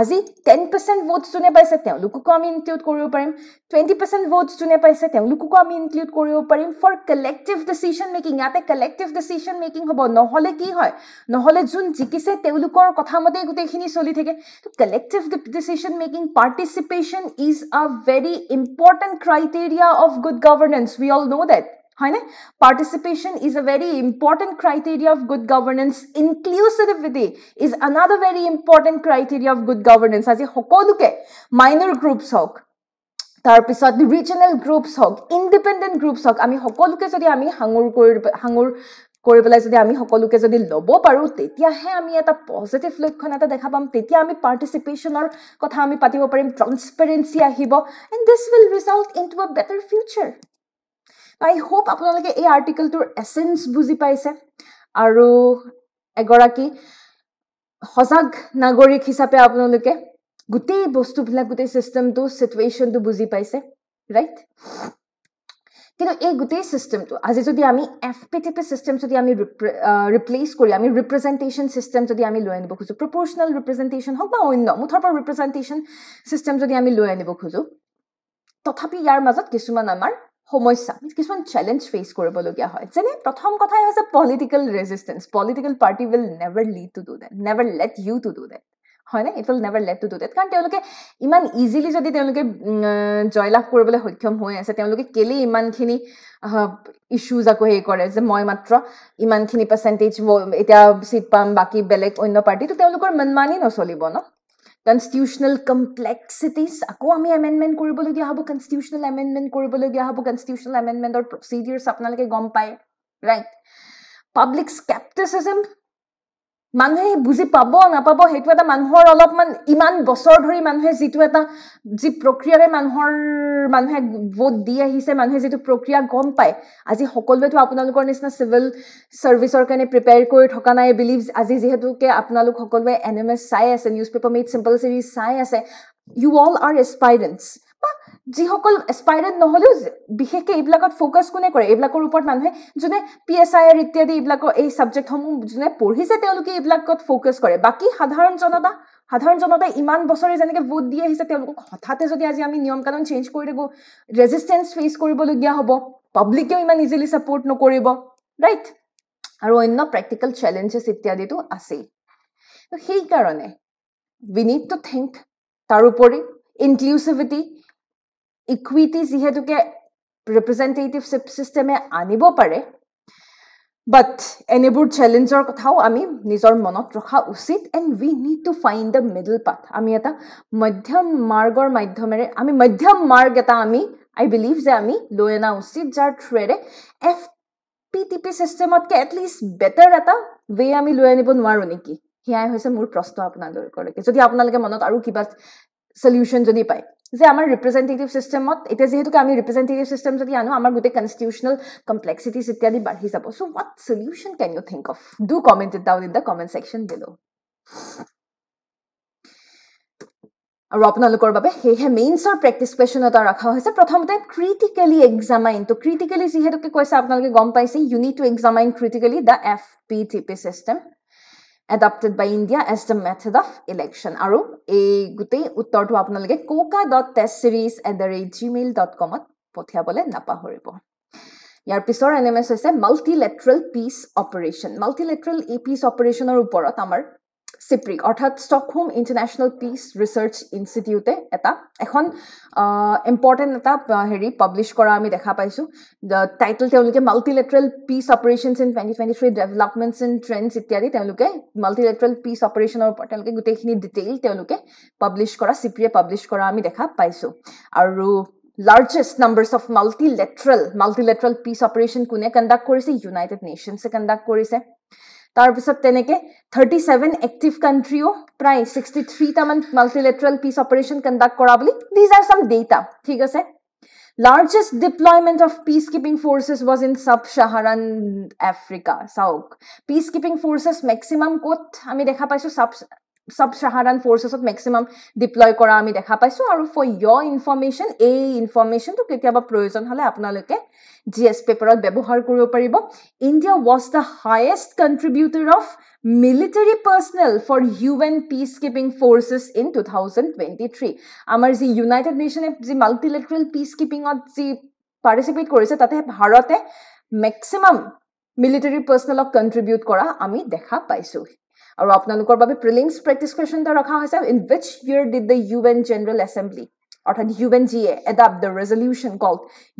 আজি টেন পাৰ্চেণ্ট ভোটছটো নেপাইছে তেওঁলোককো আমি ইনক্লুড কৰিব পাৰিম টুৱেণ্টি পাৰ্চেণ্ট ভোটছটো নেপাইছে তেওঁলোককো আমি ইনক্লুড কৰিব পাৰিম ফৰ কালেক্টিভ ডিচিশ্যন মেকিং ইয়াতে কালেক্টিভ ডিচিশ্যন মেকিং হ'ব নহ'লে কি হয় নহ'লে যোন জিকিছে তেওঁলোকৰ কথামতেই গোটেইখিনি চলি থাকে collective decision making participation is a very important criteria of good governance we all know' that হয়নে participation is a very important criteria of good governance inclusivity is another very important criteria of good governance আজি সকলোকে minor groups হওক তাৰপিছত regional groups হওক independent groups হওক আমি সকলোকে যদি আমি সাঙুৰ কৰি সাঙুৰ কৰি পেলাই যদি আমি সকলোকে যদি ল'ব পাৰোঁ তেতিয়াহে আমি এটা পজিটিভ লক্ষণ এটা দেখা পাম তেতিয়া আমি পাৰ্টিচিপেশ্যনৰ কথা আমি পাতিব পাৰিম ট্ৰান্সপেৰেঞ্চি আহিব and this will result into a better future I hope আপোনালোকে এই আৰ্টিকেলটোৰ এচেঞ্চ বুজি পাইছে আৰু এগৰাকী সজাগ নাগৰিক হিচাপে আপোনালোকে গোটেই বস্তুবিলাক গোটেই চিষ্টেমটো ছিটুৱেশ্যনটো বুজি পাইছে ৰাইট কিন্তু এই গোটেই চিষ্টেমটো আজি যদি আমি F P T P system যদি আমি ৰিপ্লেচ কৰি আমি ৰিপ্ৰেজেণ্টেশ্যন চিষ্টেম যদি আমি লৈ আনিব খোজোঁ প্ৰপৰ্চনেল ৰিপ্ৰেজেণ্টেশ্যন হওক বা অন্য মুঠৰ পৰা ৰিপ্ৰেজেণ্টেশ্যন চিষ্টেম যদি আমি লৈ আনিব খোজোঁ তথাপি ইয়াৰ মাজত কিছুমান আমাৰ সমস্যা কিছুমান চেলেঞ্জ ফেচ কৰিবলগীয়া হয় যেনে প্ৰথম কথাই হৈছে political resistance political party will never lead to do that never let you to do that হয়নে it will never let to do that কাৰণ তেওঁলোকে ইমান ইজিলি যদি তেওঁলোকে জয়লাভ কৰিবলৈ সক্ষম হৈ আছে তেওঁলোকে কেলেই ইমানখিনি ইছ্যুজ আকৌ হেৰি কৰে যে মই মাত্ৰ ইমানখিনি পাৰ্চেণ্টেজ এতিয়া চিট পাম বাকী বেলেগ অন্য পাৰ্টিটো তেওঁলোকৰ মনমানি নচলিব ন কনষ্টিটিউশ্যনেল কমপ্লেক্সিটিজ আকৌ আমি এমেণ্ডমেণ্ট কৰিবলগীয়া হ'ব কনষ্টিটিউশ্যনেল এমেণ্ডমেণ্ট কৰিবলগীয়া হ'ব কনষ্টিটিউশ্যনেল এমেণ্ডমেণ্টৰ প্ৰচিডিয়াৰ্ছ আপোনালোকে গম পায় ৰাইট পাব্লিক স্কেপটিচিজম মানুহে বুজি পাব নাপাব সেইটো এটা মানুহৰ অলপমান ইমান বছৰ ধৰি মানুহে যিটো এটা যি প্ৰক্ৰিয়াৰে মানুহৰ মানুহে ভোট দি আহিছে মানুহে যিটো প্ৰক্ৰিয়া গম পায় আজি সকলোৱেতো আপোনালোকৰ নিচিনা চিভিল চাৰ্ভিচৰ কাৰণে প্ৰিপেয়াৰ কৰি থকা নাই বিলিভ আজি যিহেতুকে আপোনালোক সকলোৱে এন এম এছ চাই আছে newspaper made simple series চাই আছে ইউ অল আৰ এক্সপাইৰেণ্টছ যিসকল এক্সপাইৰেড নহ'লেও বিশেষকে এইবিলাকত ফ'কাছ কোনে কৰে এইবিলাকৰ ওপৰত মানুহে যোনে পি এছ আই আৰ ইত্যাদি এইবিলাকৰ এই ছাবজেক্টসমূহ যোনে পঢ়িছে তেওঁলোকে এইবিলাকত ফ'কাছ কৰে বাকী সাধাৰণ জনতা সাধাৰণ জনতাই ইমান বছৰে যেনেকৈ ভোট দি আহিছে তেওঁলোকক হঠাতে যদি আজি আমি নিয়ম কানুন চেঞ্জ কৰি দিব ৰেজিষ্টেঞ্চ ফেচ কৰিবলগীয়া হ'ব পাব্লিকেও ইমান ইজিলি ছাপৰ্ট নকৰিব ৰাইট আৰু অন্য প্ৰেক্টিকেল চেলেঞ্জেছ ইত্যাদিটো আছেই সেইকাৰণে উই নিড টু থিংক তাৰোপৰি ইনক্লুচিভিটি ইকুইটি যিহেতুকে ৰিপ্ৰেজেণ্টেটিভ চিষ্টেমে আনিব পাৰে বাট এনেবোৰ চেলেঞ্জৰ কথাও আমি নিজৰ মনত ৰখা উচিত and we need to find the middle path আমি এটা মধ্যম মাৰ্গৰ মাধ্যমেৰে আমি মধ্যম মাৰ্গ এটা আমি আই বিলিভ যে আমি লৈ অনা উচিত যাৰ থ্ৰুৰে এফ পি টি পি চিষ্টেমতকৈ এটলিষ্ট বেটাৰ এটা ৱে আমি লৈ আনিব নোৱাৰোঁ নেকি সেয়াই হৈছে মোৰ প্ৰশ্ন আপোনালোকলৈকে যদি আপোনালোকে মনত আৰু কিবা চলিউশ্যন যদি পায় যে আমাৰ ৰিপ্ৰেজেণ্টেটিভ ছিষ্টেমত এতিয়া যিহেতুকে আমি ৰিপ্ৰেজেণ্টেটিভ ছিষ্টেম যদি আনো আমাৰ গোটেই কনষ্টিটিউশ্যনেল কমপ্লেক্সিটিজ ইত্যাদি বাঢ়ি যাব so' what solution can you think of do comment it down in the comment section below আৰু আপোনালোকৰ বাবে সেয়েহে মেইনছৰ প্ৰেক্টিচ কুৱেশ্যন এটা ৰখা হৈছে প্ৰথমতে ক্ৰিটিকেলি এক্সামাইনটো ক্ৰিটিকেলি যিহেতুকে কৈছে আপোনালোকে গম পাইছে you need to examine critically the F P T P system adopted by India as the method of election আৰু এই গোটেই উত্তৰটো আপোনালোকে কোকা dot test series at the rate Gmail dot কমত পঠিয়াবলৈ নাপাহৰিব ইয়াৰ পিছৰ এন এম এছ হৈছে মাল্টিলেট্ৰেল পিচ অপাৰেশ্যন মাল্টিলেট্ৰেল এই পিচ অপাৰেশ্যনৰ ওপৰত আমাৰ চিপ্ৰিক অৰ্থাৎ Stockholm international peace research ইনষ্টিটিউটে এটা এখন ইম্পৰ্টেণ্ট এটা হেৰি পাব্লিছ কৰা আমি দেখা পাইছোঁ টাইটেল তেওঁলোকে multilateral peace operations in twenty twenty three developments in trends ইত্যাদি তেওঁলোকে মাল্টিলেটাৰেল পিচ অপাৰেশ্যনৰ ওপৰত তেওঁলোকে গোটেইখিনি ডিটেইল তেওঁলোকে পাব্লিছ কৰা চিপ্ৰিয়ে পাব্লিছ কৰা আমি দেখা পাইছোঁ আৰু largest numbers of multilateral multilateral peace operation কোনে কণ্ডাক্ট কৰিছে ইউনাইটেড নেশ্যনছে কণ্ডাক্ট কৰিছে তাৰপিছত তেনেকে থাৰ্টি ছেভেন এক্টিভ কাণ্ট্ৰিও প্ৰায় ছিক্সটি থ্ৰীটামান মাল্টিলেটাৰেল পিচ অপাৰেশ্যন কণ্ডাক্ট কৰা বুলি দিজ আৰ চাম ডেটা ঠিক আছে largest deployment of peace keeping forces was in sub Saharan Africa চাওক পিচ কিপিং ফৰ্চেছ মেক্সিমাম ক'ত আমি দেখা পাইছোঁ চাব চব চাহাৰান ফৰ্চেছত মেক্সিমাম ডিপ্লয় কৰা আমি দেখা পাইছোঁ আৰু ফৰ ইয়ৰ ইনফৰমেশ্যন এই ইনফৰমেশ্যনটো কেতিয়াবা প্ৰয়োজন হ'লে আপোনালোকে জি এছ পেপাৰত ব্যৱহাৰ কৰিব পাৰিব India was the highest contributor of military personnel for human peace keeping forces in two thousand twenty three আমাৰ যি ইউনাইটেড নেশ্যনে যি মাল্টিলেটাৰেল পিচ কিপিঙত যি পাৰ্টিচিপেট কৰিছে তাতে ভাৰতে মেক্সিমাম মিলিটেৰী পাৰ্চনেলক কণ্ট্ৰিবিউট কৰা আমি দেখা পাইছোঁ আৰু আপোনালোকৰ বাবে প্ৰিলিমছ প্ৰেক্টিছ কুৱেশ্যন এটা ৰখা হৈছে in which year did the U N general assembly অৰ্থাৎ U N G A adopt the resolution call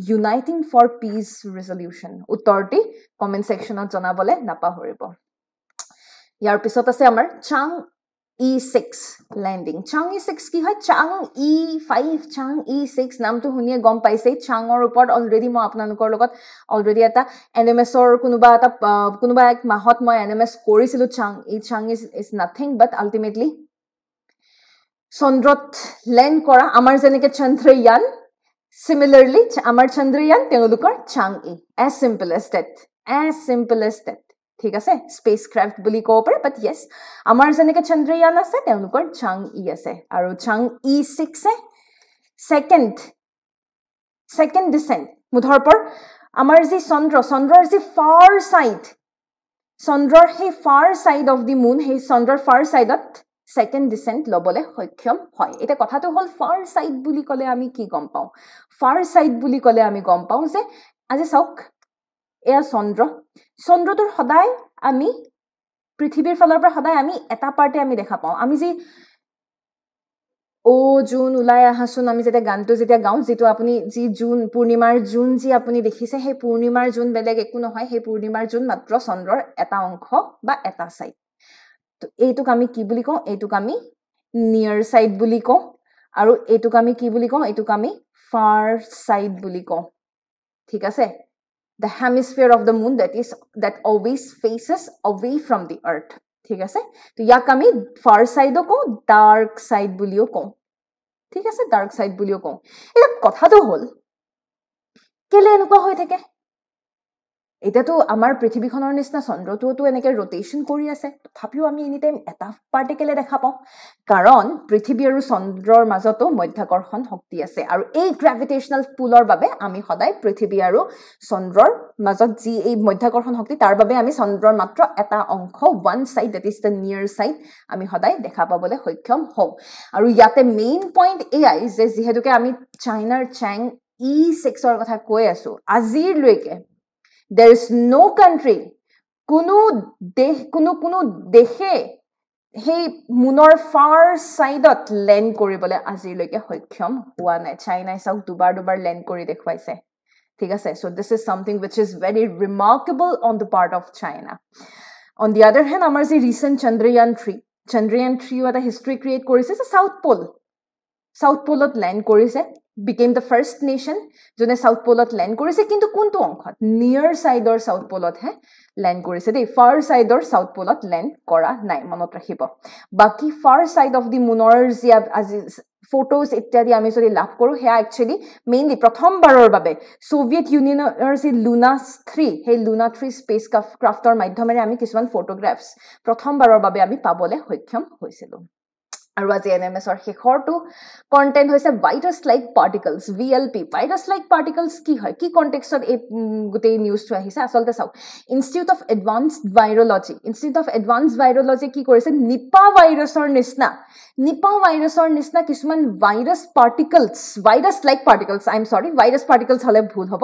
uniting for peace resolution উত্তৰটি কমেণ্ট ছেকশ্যনত জনাবলৈ নাপাহৰিব ইয়াৰ পিছত আছে আমাৰ চাং E6 landing. Chang E6 কি হয় Chang E5 Chang E6 নামটো শুনিয়ে গম পাইছে Changৰ ওপৰত অলৰেডি মই আপোনালোকৰ লগত অলৰেডি এটা NMSৰ কোনোবা এটা কোনোবা এক মাহত মই NMS কৰিছিল Chang E Chang is is nothing but ultimately চন্দ্ৰত লেণ্ড কৰা আমাৰ যেনেকৈ চন্দ্ৰয়ান চিমিলাৰলি আমাৰ চন্দ্ৰয়ান তেওঁলোকৰ Chang'e as simple as that as simple as that ঠিক আছে স্পেচ ক্ৰাফ্ট বুলি ক'ব পাৰে বাট য়েছ আমাৰ যেনেকৈ চন্দ্ৰয়ান আছে তেওঁলোকৰ চাং ই e আছে আৰু চাং ই ছিক্সে ছেকেণ্ড ছেকেণ্ড ডিচেণ্ট মুঠৰ পৰা আমাৰ যি চন্দ্ৰ চন্দ্ৰৰ যি ফাৰ ছাইড চন্দ্ৰৰ সেই ফাৰ ছাইড অফ দি মুন সেই চন্দ্ৰৰ ফাৰ ছাইডত ছেকেণ্ড ডিচেণ্ট ল'বলৈ সক্ষম হয় এতিয়া কথাটো হ'ল ফাৰ ছাইড বুলি ক'লে আমি কি গম পাওঁ ফাৰ ছাইড বুলি ক'লে আমি গম পাওঁ যে আজি চাওক এয়া চন্দ্ৰ চন্দ্ৰটোৰ সদায় আমি পৃথিৱীৰ ফালৰ পৰা সদায় আমি এটা পাৰ্টে আমি দেখা পাওঁ আমি যি অ' জোন ওলাই আহাচোন আমি যেতিয়া গানটো যেতিয়া গাওঁ যিটো আপুনি যি জুন পূৰ্ণিমাৰ জুন যি আপুনি দেখিছে সেই পূৰ্ণিমাৰ জোন বেলেগ একো নহয় সেই পূৰ্ণিমাৰ জোন মাত্ৰ চন্দ্ৰৰ এটা অংশ বা এটা ছাইড তো এইটোক আমি কি বুলি কওঁ এইটোক আমি নিয়াৰ চাইড বুলি কওঁ আৰু এইটোক আমি কি বুলি কওঁ এইটোক আমি ফাৰ চাইড বুলি কওঁ ঠিক আছে the hemisphere of the moon that is that always faces away from the earth ঠিক আছে তো ইয়াক আমি ফাৰ চাইডো কওঁ ডাৰ্ক চাইড বুলিও কওঁ ঠিক আছে ডাৰ্ক চাইড বুলিও কওঁ এতিয়া কথাটো হ'ল কেলে এনেকুৱা হৈ থাকে এতিয়াতো আমাৰ পৃথিৱীখনৰ নিচিনা চন্দ্ৰটোতো এনেকে ৰটেশ্যন কৰি আছে তথাপিও আমি এনিটাইম এটা পাৰ্টিকেলে দেখা পাওঁ কাৰণ পৃথিৱী আৰু চন্দ্ৰৰ মাজতো মধ্যাকৰ্ষণ শক্তি আছে আৰু এই গ্ৰেভিটেশ্যনেল পুলৰ বাবে আমি সদায় পৃথিৱী আৰু চন্দ্ৰৰ মাজত যি এই মধ্যাকৰ্ষণ শক্তি তাৰ বাবে আমি চন্দ্ৰৰ মাত্ৰ এটা অংশ one side that is the near side আমি সদায় দেখা পাবলৈ সক্ষম হওঁ আৰু ইয়াতে মেইন পইণ্ট এয়াই যে যিহেতুকে আমি চাইনাৰ চেং ই ছিক্সৰ কথা কৈ আছো আজিৰলৈকে there is no country kunu de kunu dehe he munor far side of land koribole ajilike hokkhom hua nai china is out dubar dubar land kori dekhwaise thik ase so this is something which is very remarkable on the part of china on the other hand amar recent Chandrayan tree Chandrayan tree wa the history create is a south pole south pole ot land korise became the first nation যোনে south পলত land কৰিছে কিন্তু কোনটো অংশত নিয়াৰ ছাইডৰ south পলতহে land কৰিছে দেই ফাৰ ছাইডৰ চাউথ পলত লেণ্ড কৰা নাই মনত ৰাখিব বাকী ফাৰ ছাইড অফ দি মুনৰ যি আজি ফটোজ ইত্যাদি আমি যদি লাভ কৰোঁ সেয়া একচুৱেলি মেইনলি প্ৰথমবাৰৰ বাবে ছোভিয়েট ইউনিয়নৰ যি লুনা থ্ৰী সেই লুনা থ্ৰী স্পেচ ক্ৰাফ্ট ক্ৰাফ্টৰ মাধ্যমেৰে আমি কিছুমান ফটোগ্ৰাফছ প্ৰথমবাৰৰ বাবে আমি পাবলৈ সক্ষম হৈছিলোঁ আৰু আজি এন এম এছৰ শেষৰটো কণ্টেণ্ট হৈছে virus like particles V L P virus like particles কি হয় কি কণ্টেক্সত এই গোটেই নিউজটো আহিছে আচলতে চাওক institute of advance virology institute of advance virology কি কৰিছে নিপা ভাইৰাছৰ নিচিনা নিপা ভাইৰাছৰ নিচিনা কিছুমান virus particles virus like particles I am sorry virus particles হ'লে ভুল হ'ব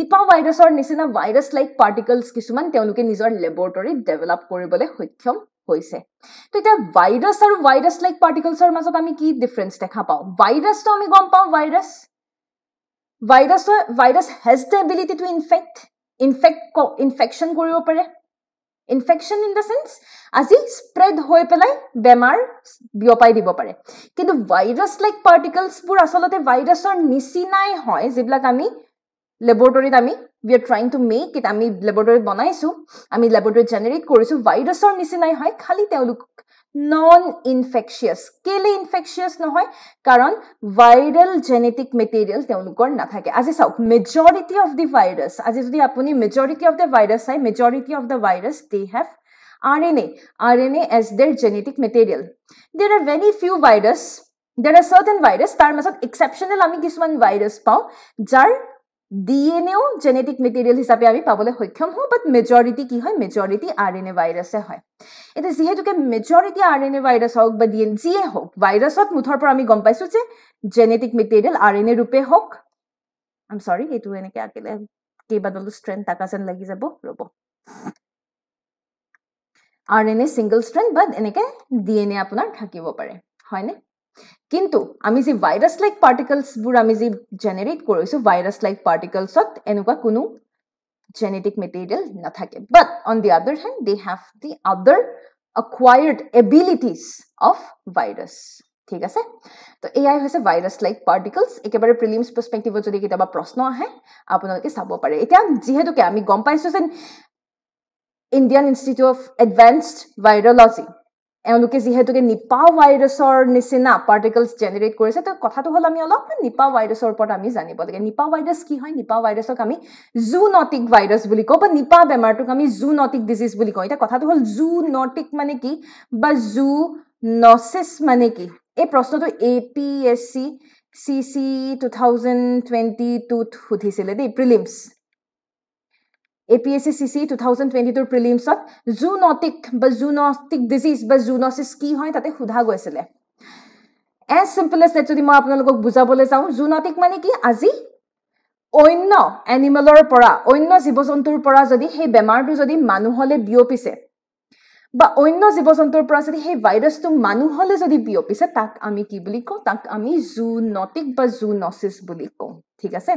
নিপা ভাইৰাছৰ নিচিনা ভাইৰাছ লাইক পাৰ্টিকলছ কিছুমান তেওঁলোকে নিজৰ লেবৰেটৰীত ডেভেলপ কৰিবলৈ সক্ষম হৈছে ত' এতিয়া ভাইৰাছ আৰু ভাইৰাছ লাইক পাৰ্টিকলছৰ মাজত আমি কি ডিফাৰেঞ্চ দেখা পাওঁ ভাইৰাছটো আমি গম পাওঁ ভাইৰাছ ভাইৰাছৰ virus has the ability to infect infect infection কৰিব পাৰে ইনফেকশ্যন ইন দ্য চেন্স আজি স্প্ৰেড হৈ পেলাই বেমাৰ বিয়পাই দিব পাৰে কিন্তু ভাইৰাছ লাইক পাৰ্টিকলছবোৰ আচলতে ভাইৰাছৰ নিচিনাই হয় যিবিলাক আমি লেবৰেটৰীত আমি we are trying to make it আমি লেবৰেটৰীত বনাইছো আমি লেবৰেটৰীত জেনেৰেট কৰিছো ভাইৰাছৰ নিচিনাই হয় খালি তেওঁলোক নন ইনফেকচিয়াছ কেলে ইনফেকচিয়াছ নহয় কাৰণ ভাইৰেল জেনেটিক মেটেৰিয়েল তেওঁলোকৰ নাথাকে আজি চাওক মেজৰিটি অফ দি ভাইৰাছ আজি যদি আপুনি মেজৰিটি অফ দ্য ভাইৰাছ চাই majority of the virus they have R N A R N A as their genetic material there are very few virus there are certain virus তাৰ মাজত exceptional আমি কিছুমান virus পাওঁ যাৰ D N genetic material হিচাপে আমি পাবলৈ সক্ষম হওঁ বাট মেজৰিটি কি হয় মেজৰিটি আৰ এন এ ভাইৰাছে হয় এতিয়া যিহেতুকে majority R N A virus হওক বা ডি এন যিয়ে হওক ভাইৰাছত মুঠৰ পৰা আমি গম পাইছোঁ যে genetic material R N A ৰূপে হওক আম চৰি এইটো এনেকে আঁকিলে কেইবাডালো ষ্ট্ৰেণ্ড টাকা যেন লাগি যাব ৰ'ব R N A single strand but এনেকে ডি এন এ আপোনাৰ থাকিব পাৰে হয়নে কিন্তু আমি যি ভাইৰাছ লাইক পাৰ্টিকলছবোৰ আমি যি জেনেৰেট কৰিছো ভাইৰাছ লাইক পাৰ্টিকলছত এনেকুৱা কোনো জেনেটিক মেটেৰিয়েল নাথাকে বাট on the other hand they have দি আদাৰ একুৱাৰ্ড এবিলিটিজ অফ ভাইৰাছ ঠিক আছে তো এয়াই হৈছে ভাইৰাছ লাইক পাৰ্টিকলছ একেবাৰে প্ৰিলিমছ পাৰ্চপেক্টিভত যদি কেতিয়াবা প্ৰশ্ন আহে আপোনালোকে চাব পাৰে এতিয়া যিহেতুকে আমি গম পাইছো যে Indian institute of advanced virology এওঁলোকে যিহেতুকে নিপা ভাইৰাছৰ নিচিনা পাৰ্টিকলছ জেনেৰেট কৰিছে তো কথাটো হ'ল আমি অলপমান নিপা ভাইৰাছৰ ওপৰত আমি জানিব লাগে নিপা ভাইৰাছ কি হয় নিপা ভাইৰাছক আমি জু নটিক ভাইৰাছ বুলি কওঁ বা নিপা বেমাৰটোক আমি জু নটিক ডিজিজ বুলি কওঁ এতিয়া কথাটো হ'ল জু নটিক মানে কি বা জু নচিছ মানে কি এই প্ৰশ্নটো A P S C C C two thousand twenty টুত সুধিছিলে দেই prelims A P S C C two thousand twenty টুৰ প্ৰিলিমছত জুনটিক বা জুনটিক ডিজিজ বা জুনচিছ কি হয় তাতে সোধা গৈছিলে এজ চিম্পলেষ্ট ডেট যদি মই আপোনালোকক বুজাবলৈ যাওঁ জুনটিক মানে কি আজি অন্য এনিমেলৰ পৰা অন্য জীৱ জন্তুৰ পৰা যদি সেই বেমাৰটো যদি মানুহলৈ বিয়পিছে বা অন্য জীৱ জন্তুৰ পৰা যদি সেই ভাইৰাছটো মানুহলৈ যদি বিয়পিছে তাক আমি কি বুলি কওঁ তাক আমি জুনটিক বা জুনচিছ বুলি কওঁ ঠিক আছে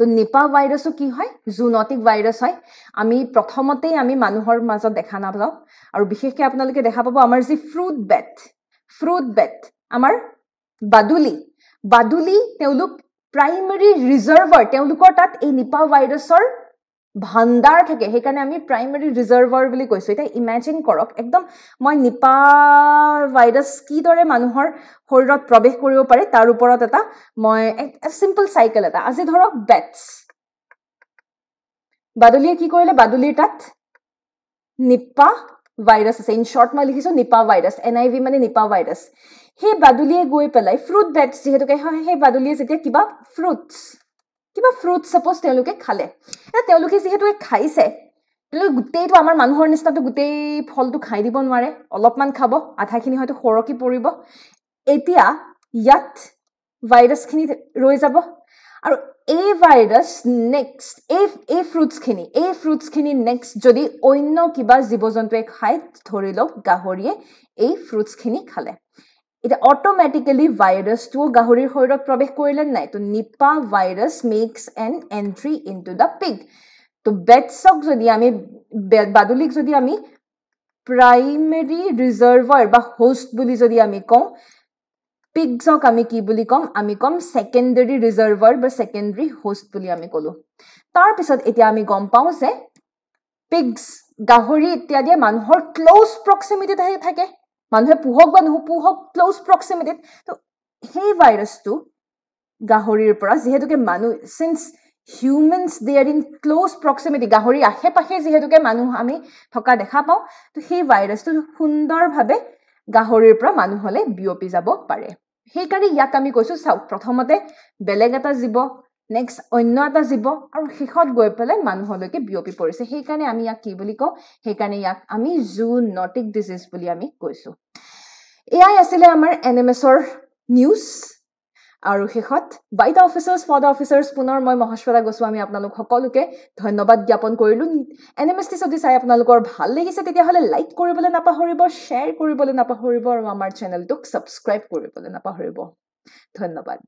তো নিপা ভাইৰাছো কি হয় জুনটিক ভাইৰাছ হয় আমি প্ৰথমতেই আমি মানুহৰ মাজত দেখা নাপাওঁ আৰু বিশেষকৈ আপোনালোকে দেখা পাব আমাৰ যি ফ্ৰুট বেট ফ্ৰুট বেট আমাৰ বাদুলি বাদুলি তেওঁলোক প্ৰাইমেৰী ৰিজাৰ্ভাৰ তেওঁলোকৰ তাত এই নিপা ভাইৰাছৰ ভাণ্ডাৰ থাকে সেইকাৰণে আমি প্ৰাইমেৰী ৰিজাৰ্ভাৰ বুলি কৈছোঁ এতিয়া ইমেজিন কৰক একদম মই নিপা ভাইৰাছ কিদৰে মানুহৰ শৰীৰত প্ৰৱেশ কৰিব পাৰি তাৰ ওপৰত এটা মই চিম্পল চাইকেল এটা আজি ধৰক বেটছ বাদলিয়ে কি কৰিলে বাদলিৰ তাত নিপা ভাইৰাছ আছে ইন শ্বৰ্ট মই লিখিছোঁ Nipah virus N I V মানে নিপা ভাইৰাছ সেই বাদুলিয়ে গৈ পেলাই ফ্ৰুট বেটছ যিহেতুকে হয় সেই বাদুলিয়ে যেতিয়া কিবা ফ্ৰুটছ কিবা ফ্ৰুট চাপ'জ তেওঁলোকে খালে তেওঁলোকে যিহেতু খাইছে তেওঁলোকে গোটেইটো আমাৰ মানুহৰ নিচিনাটো গোটেই ফলটো খাই দিব নোৱাৰে অলপমান খাব আধাখিনি হয়তো সৰকি পৰিব এতিয়া ইয়াত ভাইৰাছখিনি ৰৈ যাব আৰু এই ভাইৰাছ নেক্সট এই এই ফ্ৰুটছখিনি এই ফ্ৰুটছখিনি নেক্সট যদি অন্য কিবা জীৱ জন্তুৱে খাই ধৰি লওক গাহৰিয়ে এই ফ্ৰুটছখিনি খালে এতিয়া অট'মেটিকেলি ভাইৰাছটো গাহৰিৰ শৰীৰত প্ৰৱেশ কৰিলে নাই ত' Nipah virus makes an entry into the pig ত বেটছক যদি আমি বাদুলিক যদি আমি প্ৰাইমেৰী ৰিজাৰ্ভাৰ বা হোষ্ট বুলি যদি আমি কওঁ পিগছক আমি কি বুলি ক'ম আমি ক'ম ছেকেণ্ডেৰী ৰিজাৰ্ভাৰ বা ছেকেণ্ডেৰী হোষ্ট বুলি আমি ক'লোঁ তাৰপিছত এতিয়া আমি গম পাওঁ যে পিগছ গাহৰি ইত্যাদি মানুহৰ ক্ল'জ প্ৰক্সিমিটি থাকে মানুহে পোহক বা নুপোহক ক্ল'জ প্ৰক্সিমিটিত ত' সেই ভাইৰাছটো গাহৰিৰ পৰা যিহেতুকে মানুহ since humans they are in close proximity গাহৰিৰ আশে পাশে যিহেতুকে মানুহ আমি থকা দেখা পাওঁ ত' সেই ভাইৰাছটো সুন্দৰভাৱে গাহৰিৰ পৰা মানুহলৈ বিয়পি যাব পাৰে সেইকাৰণে ইয়াক আমি কৈছোঁ চাওক প্ৰথমতে বেলেগ এটা জীৱ নেক্সট অন্য এটা জীৱ আৰু শেষত গৈ পেলাই মানুহলৈকে বিয়পি পৰিছে সেইকাৰণে আমি ইয়াক কি বুলি কওঁ সেইকাৰণে ইয়াক আমি জু নটিক ডিজিজ বুলি আমি কৈছোঁ এয়াই আছিলে আমাৰ এন এম এছৰ নিউজ আৰু শেষত by the officers for the officers পুনৰ মই মহেশ্বৰা গোস্বামী আপোনালোক সকলোকে ধন্যবাদ জ্ঞাপন কৰিলোঁ এন এম এছ টি যদি চাই আপোনালোকৰ ভাল লাগিছে তেতিয়াহ'লে লাইক কৰিবলৈ নাপাহৰিব শ্বেয়াৰ কৰিবলৈ নাপাহৰিব আৰু আমাৰ চেনেলটোক ছাবস্ক্ৰাইব কৰিবলৈ নাপাহৰিব ধন্যবাদ